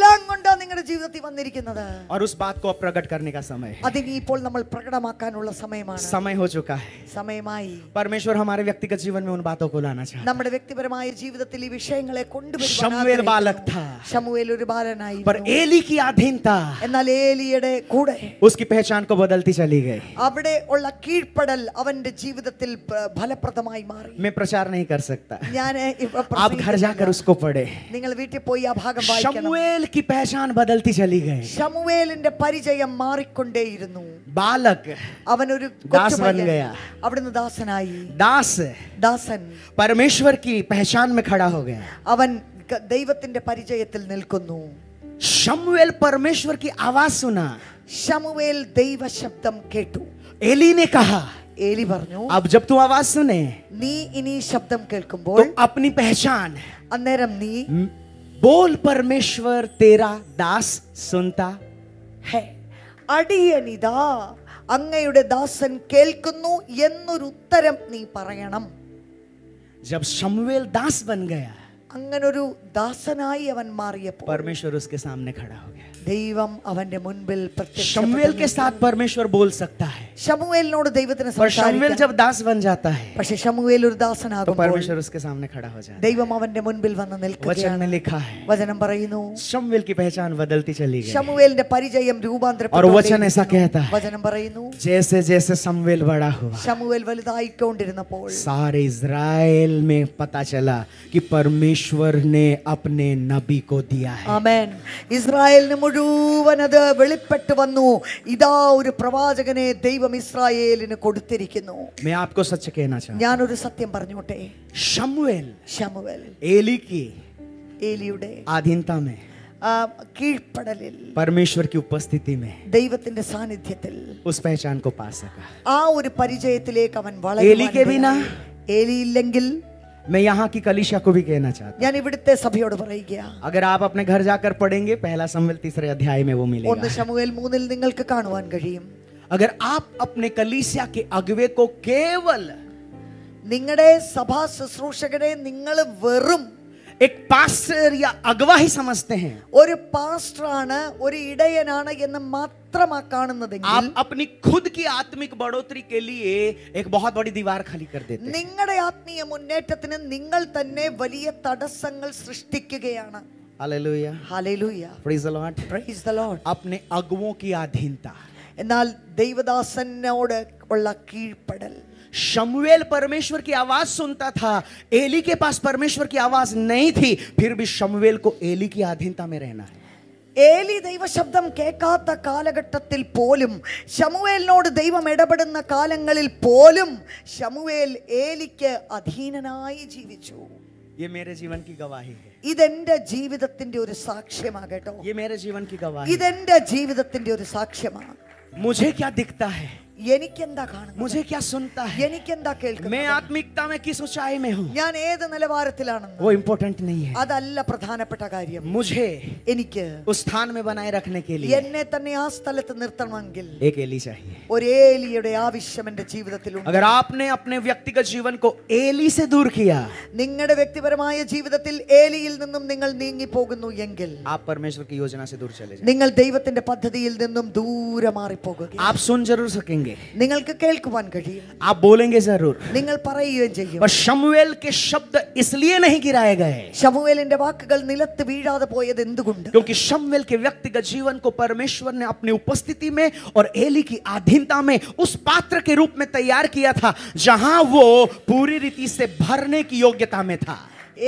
ಲಂಗ್ ಉಂಡೋ ನಿಂಗಡೆ ಜೀವಿತತಿ ವಂದಿರಿಕ್ನದ ಅರುಸ್ ಬಾತ್ ಕೋ ಪ್ರಗಟ್ ಕರ್ನೆ ಕಾ ಸಮಯ ಅದಿವಿ ಇಪೋಲ್ ನಮಲ್ ಪ್ರಗಡಮಾಕಾನಳ್ಳಾ ಸಮಯಮಾನಾ ಸಮಯ ہو چکا ہے ಸಮಯമായി ಪರಮೇಶ್ವರ ہمارے ವ್ಯಕ್ತಿಗ ಜೀವನ میں ಉನ್ಬಾ बातों को लाना चाहता നമ്മുടെ വ്യക്തിപരമായ ജീവിതത്തിൽ ഈ വിഷയങ്ങളെ കൊണ്ടുവരുവാൻ ശമൂവേൽ ബാലക് था ശമൂവേൽ ഒരു ബാലനായിരുന്നു पर ഏലി की അധീനता എന്നാൽ ഏലിയുടെ കൂടെ उसकी पहचान को बदलती चली गई അവിടെ ഉള്ള കീഴ്പ്പെടൽ അവന്റെ ജീവിതത്തിൽ ഫലപ്രദമായി മാറി मैं प्रचार नहीं कर सकता ഞാൻ आप घर जाकर उसको पढ़े നിങ്ങൾ വീട്ടിൽ പോയി ആ ഭാഗം വായിക്കണം ശമൂവേൽ की पहचान बदलती चली गई ശമൂവേലിന്റെ പരിചയം മാറിക്കൊണ്ടേയിരുന്നു बालक दास बन गया अपने दासन आई दास दासन परमेश्वर की पहचान में खड़ा हो गया अवन दैवत्तिन के परिचय तल निलकुनु शमुएल परमेश्वर की आवाज सुना शमुएल दैव शब्दम केटू एली ने कहा एली बरनु अब जब तू आवाज सुने नी इनी शब्दम केलकुम बोल तो अपनी पहचान अनेरम नी बोल परमेश्वर तेरा दास सुनता है അടിയനിതാ അങ്ങയുടെ ദാസൻ കേൾക്കുന്നു എന്നൊരു ഉത്തരം നീ പറയണം जब शमुएल दास बन गया അങ്ങനൊരു ദാസനായി അവൻ മാറിയപ്പോൾ പരമേശ്വർ उसके सामने खड़ा हो गया ദൈവം मुन्बिल മുൻപിൽ शमूएल के साथ परमेश्वर बोल सकता है देवत ने पर शमूएल जब दास बन जाता है उर दास ना तो परमेश्वर उसके सामने खड़ा हो जाता ദൈവം അവന്റെ മുൻപിൽ വന്ന് है वचन में लिखा है आई नो शमूएल की पहचान बदलती चली गई ശമൂവേലിന്റെ और वचन ऐसा कहता है വചനം പറയുന്നു जैसे जैसे समवेल बड़ा हुआ ശമൂവേൽ വലുതായിക്കൊണ്ടിരുന്നപ്പോൾ सारे इज़राइल में पता चला कि परमेश्वर ने अपने नबी को दिया है ആമേൻ ഇസ്രായേലിന് മുഴുവൻ മുഴുവൻ അത് വെളിപ്പെട്ട് വന്നു ഇതാ ഒരു പ്രവാചകനെ ദൈവം ഇസ്രായേലിന് കൊടുത്തിരിക്കുന്നു ഒരു സത്യം പറഞ്ഞോട്ടെ ഷമുവേൽ ഷമുവേൽ ഏലിക്ക് ഉപസ്ഥിതി ദൈവത്തിന്റെ സാന്നിധ്യത്തിൽ ഉസ് ആ ഒരു പരിചയത്തിലേക്ക് അവൻ വളരെ ഏലിയില്ലെങ്കിൽ मैं यहाँ की कलिशा को भी कहना चाहता हूँ ഇവിടുത്തെ സഭയോട് अगर आप अपने घर जाकर पढ़ेंगे पहला समवेल तीसरे अध्याय में वो ഒന്ന് मिलेगा अगर आप अपने कलिशा के अगवे को केवल निंगड़े सभा ശുശ്രൂഷകരെ നിങ്ങൾ वरुम एक पास्टर या अगवा ही समझते हैं और ये पास्टर आना और ये इड़े नाना ये ना मात्र मकान ना देंगे आप अपनी खुद की आत्मिक बढ़ोतरी के लिए एक बहुत बड़ी दीवार खाली कर देते हैं निंगड़े आत्मीय मुन्ने तत्ने निंगल तन्ने वलिये तड़संगल सृष्टि के गया ना hallelujah hallelujah praise the Lord praise the Lord अपने अगवों की अधीनता എന്നാൽ ദൈവദാസനോട് ഉള്ള കീഴ്പ്പെടൽ शमुएल परमेश्वर की आवाज सुनता था एली के पास परमेश्वर की आवाज नहीं थी फिर भी शमुएल को एली की अधीनता में रहना है ഏലി ദൈവശബ്ദം കേൾക്കാത്ത കാലഘട്ടത്തിൽ പോലും ശമുവേലിനോട് ദൈവം ഇടപെടുന്ന കാലങ്ങളിൽ പോലും ശമുവേൽ ഏലിക്ക് അധീനനായി ജീവിച്ചു ये मेरे जीवन की गवाही है ഇതെന്റെ ജീവിതത്തിന്റെ ഒരു സാക്ഷ്യമാകട്ടോ ये मेरे जीवन की गवाही ഇതെന്റെ ജീവിതത്തിന്റെ ഒരു സാക്ഷ്യമാണ് मुझे क्या दिखता है എനിക്കെന്താ सुनता है എനിക്കെന്താ കേൾക്കുന്നത് में हूं ഞാൻ ഏത് നിലവാരത്തിലാണ് അതല്ല പ്രധാനപ്പെട്ട കാര്യം मुझे എനിക്ക് उस स्थान में बनाए रखने के लिए എന്നെ തന്നെ ആ സ്ഥലത്ത് നിർത്തണമെങ്കിൽ चाहिए ഒരു ഏലിയുടെ ആവശ്യം എൻ്റെ अगर आपने अपने व्यक्तिगत जीवन को एली से दूर किया നിങ്ങളുടെ വ്യക്തിപരമായ ജീവിതത്തിൽ ഏലിയിൽ നിന്നും നിങ്ങൾ നീങ്ങി പോകുന്നു എങ്കിൽ से दूर चले നിങ്ങൾ ദൈവത്തിന്റെ പദ്ധതിയിൽ നിന്നും ദൂരെ മാറി आप सुन जरूर आप बोलेंगे जरूर നിങ്ങൾ പറയുകയും के शब्द इसलिए नहीं गिराए गए ശമൂവേലിന്റെ क्योंकि शमुएल के व्यक्तिगत जीवन को परमेश्वर ने अपनी उपस्थिति में और एली की आधीनता में उस पात्र के रूप में तैयार किया था जहां वो पूरी रीति से भरने की योग्यता में था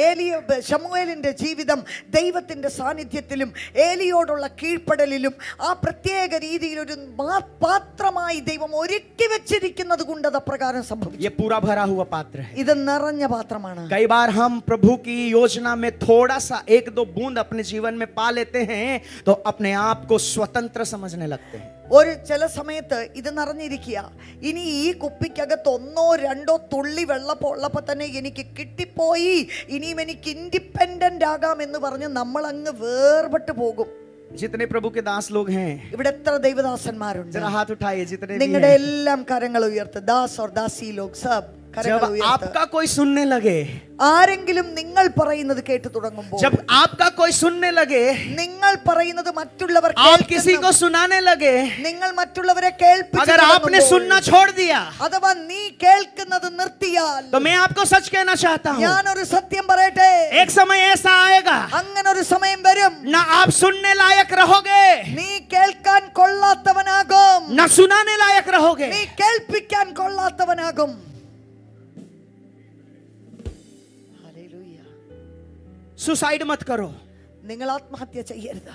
ഏലിയ ഷമുവേലിൻ്റെ ജീവിതം ദൈവത്തിൻ്റെ സാന്നിധ്യത്തിലും ഏലിയോടുള്ള കീഴ്പ്പെടലിലും ആ പ്രത്യേക രീതിയിൽ ഒരു പാത്രമായി ദൈവം ഒരുക്കി വെച്ചിരിക്കുന്നത് കൊണ്ട് അത് അപ്രകാരം സംഭവിച്ചു ഇത് നിറഞ്ഞ പാത്രമാണ് കൈ ബാർ ഹം പ്രഭു കി യോജന മേ തോടാ സാ ഏക് ദോ ബൂന്ദ് അപ്നെ ജീവൻ മേ പാ ലേത്തെ ഹൈ തോ അപ്നെ ആപ് കോ സ്വതന്ത്ര സമജ്നെ ലഗ്തേ ഹൈ ഒരു ചില സമയത്ത് ഇത് നിറഞ്ഞിരിക്കുക ഇനി ഈ കുപ്പിക്കകത്ത് ഒന്നോ രണ്ടോ തുള്ളി വെള്ളപ്പോ ഉള്ളപ്പോൾ തന്നെ എനിക്ക് കിട്ടിപ്പോയി ഇനിയും എനിക്ക് ഇൻഡിപെൻഡന്റ് ആകാം എന്ന് പറഞ്ഞ് നമ്മൾ അങ്ങ് വേർപെട്ട് പോകും जितने प्रभु ദാസ് ലോക ഇവിടെ എത്ര ദൈവദാസന്മാരുണ്ട് നിങ്ങളുടെ എല്ലാം കരങ്ങൾ ഉയർത്ത് ദാസ് ഓർ ദാസി ലോക് സബ് जब आपका कोई सुनने लगे ആരെങ്കിലും നിങ്ങൾ പറയുന്നത് കേട്ടു തുടങ്ങുമ്പോൾ जब आपका कोई सुनने लगे നിങ്ങൾ പറയുന്നത് മറ്റുള്ളവർ आप किसी को सुनाने लगे നിങ്ങൾ മറ്റുള്ളവരെ കേൾപ്പിച്ചു अगर आपने सुनना छोड़ दिया അഥവാ നീ കേൾക്കുന്നത് നിർത്തിയാൽ तो मैं आपको सच कहना चाहता हूं ഞാൻ ഒരു സത്യം പറയട്ടെ एक समय ऐसा आएगा അങ്ങനെ ഒരു സമയം വരും ना आप सुनने लायक रहोगे നീ കേൾക്കാൻ കൊള്ളാത്തവനാകും ना सुनाने लायक रहोगे നീ കേൾപ്പിക്കാൻ കൊള്ളാത്തവനാകും सुसाइड मत करो निगल आत्महत्या ചെയ്യരുത്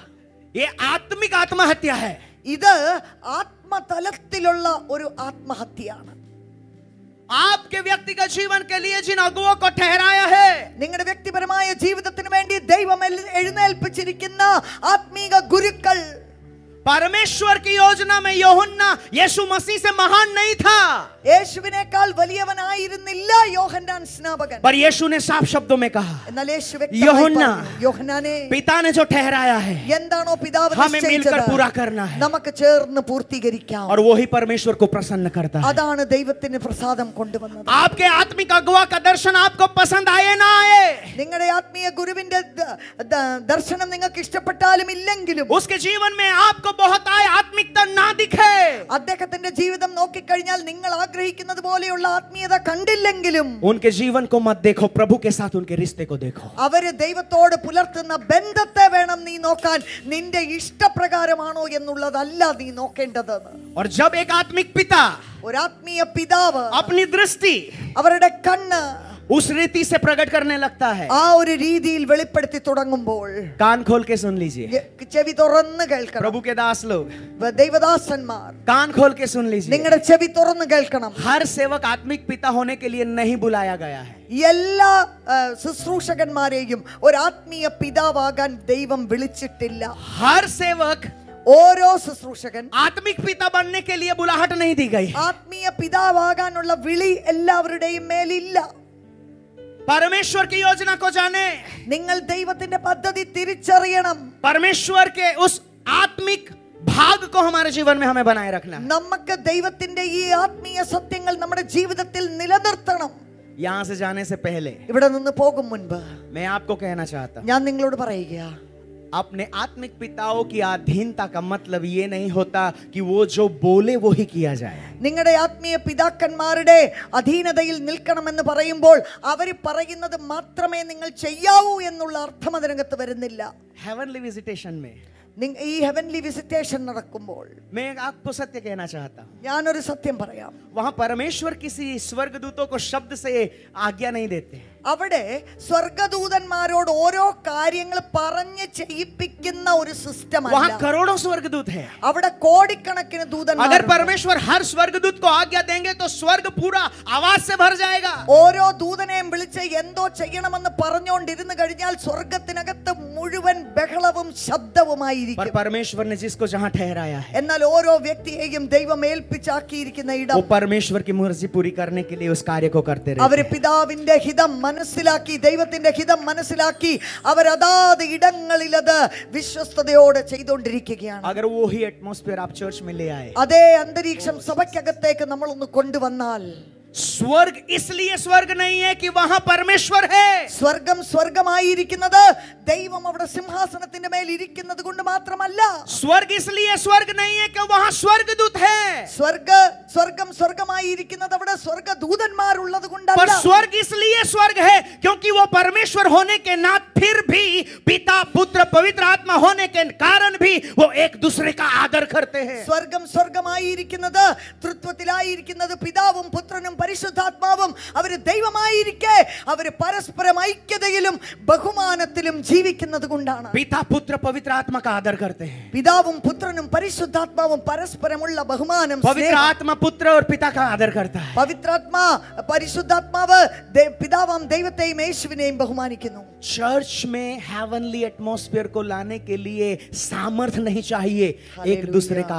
ഈ ആത്മീക ആത്മഹത്യ है इधर आत्म तलത്തിലുള്ള ഒരു ആത്മഹത്യയാണ് आपके व्यक्तिगत जीवन के लिए जिन अगुवों को ठहराया है निങ്ങളുടെ വ്യക്തിപരമായ ജീവിതത്തിനു വേണ്ടി ദൈവമേ എഴുന്നേൽപ്പിച്ചിരിക്കുന്ന ആത്മീക ഗുരുക്കൾ परमेश्वर की योजना में യോഹന്നാൻ യേശുക്രിസ്തു से महान नहीं था യേശുവിനേക്കാൾ വലിയവനായിരുന്നില്ല യോഹന്നാൻ സ്നാപകൻ पर यीशु ने साफ शब्दों में कहा എന്നാൽ യേശു യോഹന്നാ യോഹന്നാനെ പിതാനെ जो ठहराया है എന്താണോ പിതാവ് हमें मिलकर पूरा करना है നമുക്ക് ചേർന്ന് പൂർത്തീകരിക്കാം और वही परमेश्वर को प्रसन्न करता है അതാണ് ദൈവത്തിന് പ്രസാദം കൊണ്ടുവന്നത് आपके आत्मिक अगुवा का दर्शन आपको पसंद आए ना आए നിങ്ങളുടെ ആത്മീയ ഗുരുവിന്റെ ദർശനം നിങ്ങൾക്ക് ഇഷ്ടപ്പെട്ടാലും ഇല്ലെങ്കിലും उसके जीवन में आपको बहुत आए आत्मिकता ना दिखे അദ്ദേഹത്തിന്റെ ജീവിതം നോക്കിക്കഴിഞ്ഞാൽ നിങ്ങൾ ആ ആഗ്രഹിക്കുന്നത് പോലെയുള്ള ആത്മീയത കണ്ടില്ലെങ്കിലും उनके जीवन को मत देखो प्रभु के साथ उनके रिश्ते को देखो അവര് ദൈവത്തോട് പുലർത്തുന്ന ബന്ധത്തെ വേണം നീ നോക്കാൻ നിന്റെ ഇഷ്ടപ്രകാരമാണോ എന്നുള്ളതല്ല നീ നോക്കേണ്ടത് और जब ഒരു ആത്മീയ പിതാവ് अपनी दृष्टि അവരുടെ കണ്ണ് उस रीति से प्रकट करने लगता है और रीति वेपड़ी तुंगोल कान खोल के सुन लीजिए चेवी तो प्रभु के दास लोग देवदास कान खोल के सुन लीजिए निगड़ चेवी तो हर सेवक आत्मिक पिता होने के लिए नहीं बुलाया गया है और शुश्रूषकन्त्मीय पिता दैव वि हर सेवक आत्मिक पिता बनने के लिए बुलाहट नहीं दी गई आत्मीय पिता मेल പരമേശ്വർക്ക് യോജന കോ ജാനേ നിങ്ങൾ ദൈവത്തിന്റെ പദ്ധതി തിരിച്ചറിയണം പരമേശ്വർ കെ ഉസ് ആത്മിക് ഭാഗ് കോ ഹമാരെ ജീവൻ മേ ഹമേ ബനായ രഖ്ന നമുക്ക് ദൈവത്തിന്റെ ഈ ആത്മീയ സത്യങ്ങൾ നമ്മുടെ ജീവിതത്തിൽ നിലനിർത്തണം यहाँ से जाने से पहले ഇവിടെ നിന്ന് പോകും മുൻപ് मैं आपको कहना चाहता ഞാൻ നിങ്ങളോട് പറയുകയാണ് आपने आत्मिक पिताओं की अधीनता का मतलब यह नहीं होता कि वो जो बोले वही किया जाए निங்களே आत्मीय पिताकന്മാരെ অধীনതയിൽ നിൽക്കണം എന്ന് പറയുമ്പോൾ അവർ പറയുന്നത് മാത്രമേ നിങ്ങൾ ചെയ്യാവൂ എന്നുള്ള അർത്ഥമദരംഗത്ത് വരുന്നില്ല ഹെവൻലി വിസിറ്റേഷൻ മേ ഈ ഹെവൻലി വിസിറ്റേഷൻ നടക്കുമ്പോൾ મે આક પુ સત્ય કહેనా ચાહતા જ્ઞાન اور સત્યం പറയാ वहां परमेश्वर किसी स्वर्ग दूतों को शब्द से आज्ञा नहीं देते हैं അവിടെ സ്വർഗദൂതന്മാരോട് ഓരോ കാര്യങ്ങൾ പറഞ്ഞ് ചെയ്യിപ്പിക്കുന്ന ഒരു സിസ്റ്റം കരോടോ സ്വർഗദൂത് അവിടെ കോടിക്കണക്കിന് ദൂതന്മാർ പരമേശ്വർ ഹർ സ്വർഗദൂത് ആജ്ഞ ദേങ്കെ തോ സ്വർഗ് പൂരാ ആവാസ് സെ ഭർ ജായേഗ ഓരോ ദൂതനെയും വിളിച്ച് എന്തോ ചെയ്യണമെന്ന് പറഞ്ഞുകൊണ്ടിരുന്നു കഴിഞ്ഞാൽ സ്വർഗത്തിനകത്ത് മുഴുവൻ ബഹളവും ശബ്ദവുമായിരിക്കും പരമേശ്വരനെ ജിസ്കോ ജഹാ ठहराया है എന്നാൽ ഓരോ വ്യക്തിയെയും ദൈവം ഏൽപ്പിച്ചാക്കിയിരിക്കുന്ന ഇടം പരമേശ്വർ കി മർസി പൂരി करने के लिए उस कार्य को करते रहे അവർ പിതാവിന്റെ ഹിതം മനസ്സിലാക്കി ദൈവത്തിൻ്റെ ഹിതം മനസ്സിലാക്കി അവർ അതാത് ഇടങ്ങളിൽ അത് വിശ്വസ്തയോടെ ചെയ്തുകൊണ്ടിരിക്കുകയാണ് अगर वो ही एटमॉस्फेयर आप चर्च में ले आए അതേ അന്തരീക്ഷം സഭയ്ക്കകത്തേക്ക് നമ്മളൊന്ന് കൊണ്ടുവന്നാൽ स्वर्ग इसलिए स्वर्ग नहीं है कि वहां परमेश्वर है स्वर्गम स्वर्गम दैव अवड़ सिंहासन मेल स्वर्ग इसलिए स्वर्ग नहीं है कि वहां स्वर्ग दूत है स्वर्ग स्वर्गम स्वर्गम अवड़ स्वर्ग दूतन्मार पर स्वर्ग इसलिए स्वर्ग है क्योंकि वो परमेश्वर होने के नाथ फिर भी पिता पुत्र पवित्र आत्मा होने के कारण भी वो एक दूसरे का आदर करते हैं स्वर्गम स्वर्गम तृत्व पिता पुत्र परशुद्धात्व दैव परस्पर ऐक्य बहुमान जीविकुत्र को लाने के लिए सामर्थ्य नहीं चाहिए एक दूसरे का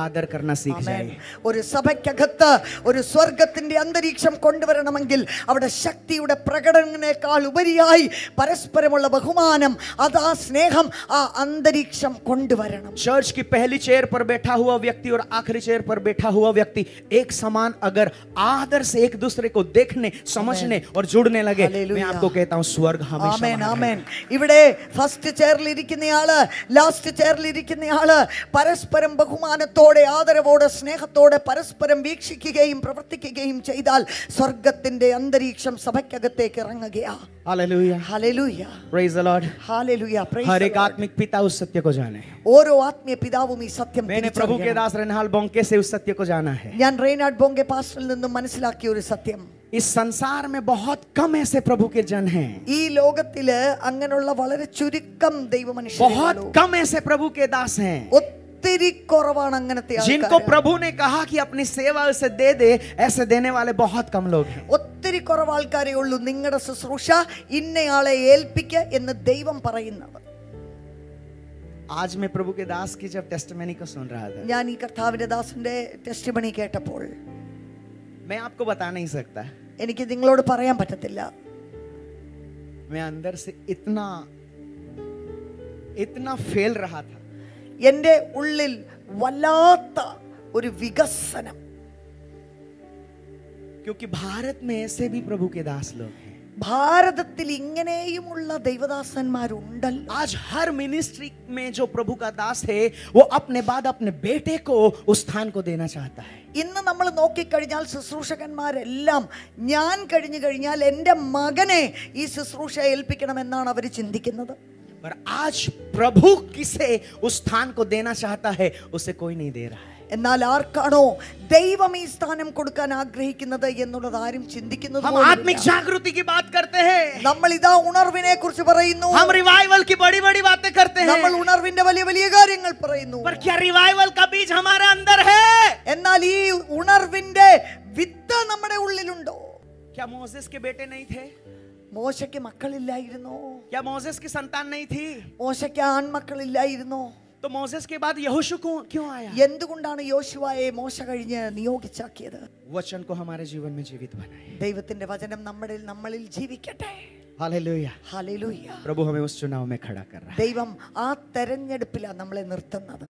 കൊണ്ടുവരണമെങ്കിൽ നമ്മുടെ ശക്തിയുടെ പ്രകടങ്ങിനെക്കാൾ ഉപരിയായി പരസ്പരമുള്ള ബഹുമാനം അദാ സ്നേഹം ആ അന്തരീക്ഷം കൊണ്ടുവരണം. ചർച്ച് കി પહેલી চেয়ার પર بیٹھا ہوا વ્યક્તિ اور आखरी चेयर पर बैठा हुआ व्यक्ति एक समान अगर ആദർ سے ایک دوسرے کو دیکھنے سمجھنے اور जुड़نے لگے میں آپ کو کہتا ہوں સ્વર્ગ ہمیشہ 아멘 아멘 ഇവിഡ ഫസ്റ്റ് ചെയറിൽ ഇരിക്കുന്നയാള് ലാസ്റ്റ് ചെയറിൽ ഇരിക്കുന്നയാള് പരസ്പരം ബഹുമാനതോടെ ആദരവോടെ സ്നേഹതോടെ പരസ്പരം വീക്ഷിക്കുകയും പ്രവർത്തിക്കുകയും ചെയ്താൽ സ്വർഗത്തിന്റെ അന്തരീക്ഷം സഭയ്ക്കകത്തേക്ക് ഇറങ്ങുകയാണ് Hallelujah. Hallelujah. Praise the Lord. Hallelujah. Praise हर एक आत्मिक पिता उस सत्य को जाने ഓരോ ആത്മീയ പിതാവും ഈ സത്യം मैंने प्रभु के दास रेनहाल बोंके से उस सत्य को जाना है ഞാൻ റെയ്നാഡ് ബോംഗെ പാസ്റ്ററിൽ നിന്നും മനസ്സിലാക്കിയ ഒരു സത്യം इस संसार में बहुत कम ऐसे प्रभु के जन हैं बहुत कम ऐसे प्रभु के दास हैं ഒത്തിരി കുറവാണ് അങ്ങനത്തെ जिनको प्रभु ने कहा कि अपनी सेवा उसे दे दे ऐसे देने वाले बहुत कम लोग हैं ഒത്തിരി കുറവ് ആൾക്കാരേ ഉള്ളൂ നിങ്ങളുടെ ശുശ്രൂഷ ഇന്നയാളെ ഏൽപ്പിക്ക എന്ന് ദൈവം പറയുന്നത് आज मैं प्रभु के दास की जब टेस्टमनी को सुन रहा था ഞാൻ ഈ കർത്താവിന്റെ ദാസന്റെ ടെസ്റ്റിമണി കേട്ടപ്പോൾ मैं आपको बता नहीं सकता എനിക്ക് നിങ്ങളോട് പറയാൻ പറ്റത്തില്ല मैं अंदर से इतना इतना फेल रहा था എൻ്റെ ഉള്ളിൽ വല്ലാത്ത ഒരു വികസനം क्योंकि भारत में ऐसे भी प्रभु के दास लोग हैं ഭാരതത്തിൽ ഇങ്ങനെയുമുള്ള ദൈവദാസന്മാരുണ്ടല്ലോ हर मिनिस्ट्री में जो प्रभु का दास है वो अपने बाद अपने बेटे को उस स्थान को देना चाहता है ഇന്ന് നമ്മൾ നോക്കിക്കഴിഞ്ഞാൽ ശുശ്രൂഷകന്മാരെല്ലാം ഞാൻ കഴിഞ്ഞു കഴിഞ്ഞാൽ എൻ്റെ മകനെ ഈ ശുശ്രൂഷ ഏൽപ്പിക്കണമെന്നാണ് അവർ ചിന്തിക്കുന്നത് पर आज प्रभु किसे उस स्थान को देना चाहता है उसे कोई नहीं दे रहा है എന്നാൽ ആർക്കാണോ ദൈവം ഈ സ്ഥാനം കൊടുക്കാൻ ആഗ്രഹിക്കുന്നത് എന്നുള്ളത് ആരും ചിന്തിക്കുന്നത് നമ്മൾ ഇതാ ഉണർവിനെ കുറിച്ച് പറയുന്നു നമ്മൾ ഉണർവിന്റെ വലിയ വലിയ കാര്യങ്ങൾ പറയുന്നു എന്നാൽ ഈ ഉണർവിന്റെ വിത്ത് നമ്മുടെ ഉള്ളിലുണ്ടോ മോസസ് ബേട്ടെ മോശയ്ക്ക് മക്കളില്ലായിരുന്നു या मोसेस की संतान नहीं थी മോശയ്ക്ക് ആൺമക്കളില്ലായിരുന്നു तो मोसेस के बाद यहोशु क्यों आया എന്തുകൊണ്ടാണ് യോശുവയെ മോശ കഴിഞ്ഞ് നിയോഗിച്ചാക്കിയത് वचन को हमारे जीवन में जीवित बनाए ദൈവത്തിന്റെ വചനം നമ്മുടെ നമ്മളിൽ ജീവിക്കട്ടെ हालेलुया हालेलुया प्रभु हमें उस चुनाव में खड़ा कर ദൈവം ആ തെരഞ്ഞെടുപ്പിലാണ് നമ്മളെ നിർത്തുന്നത്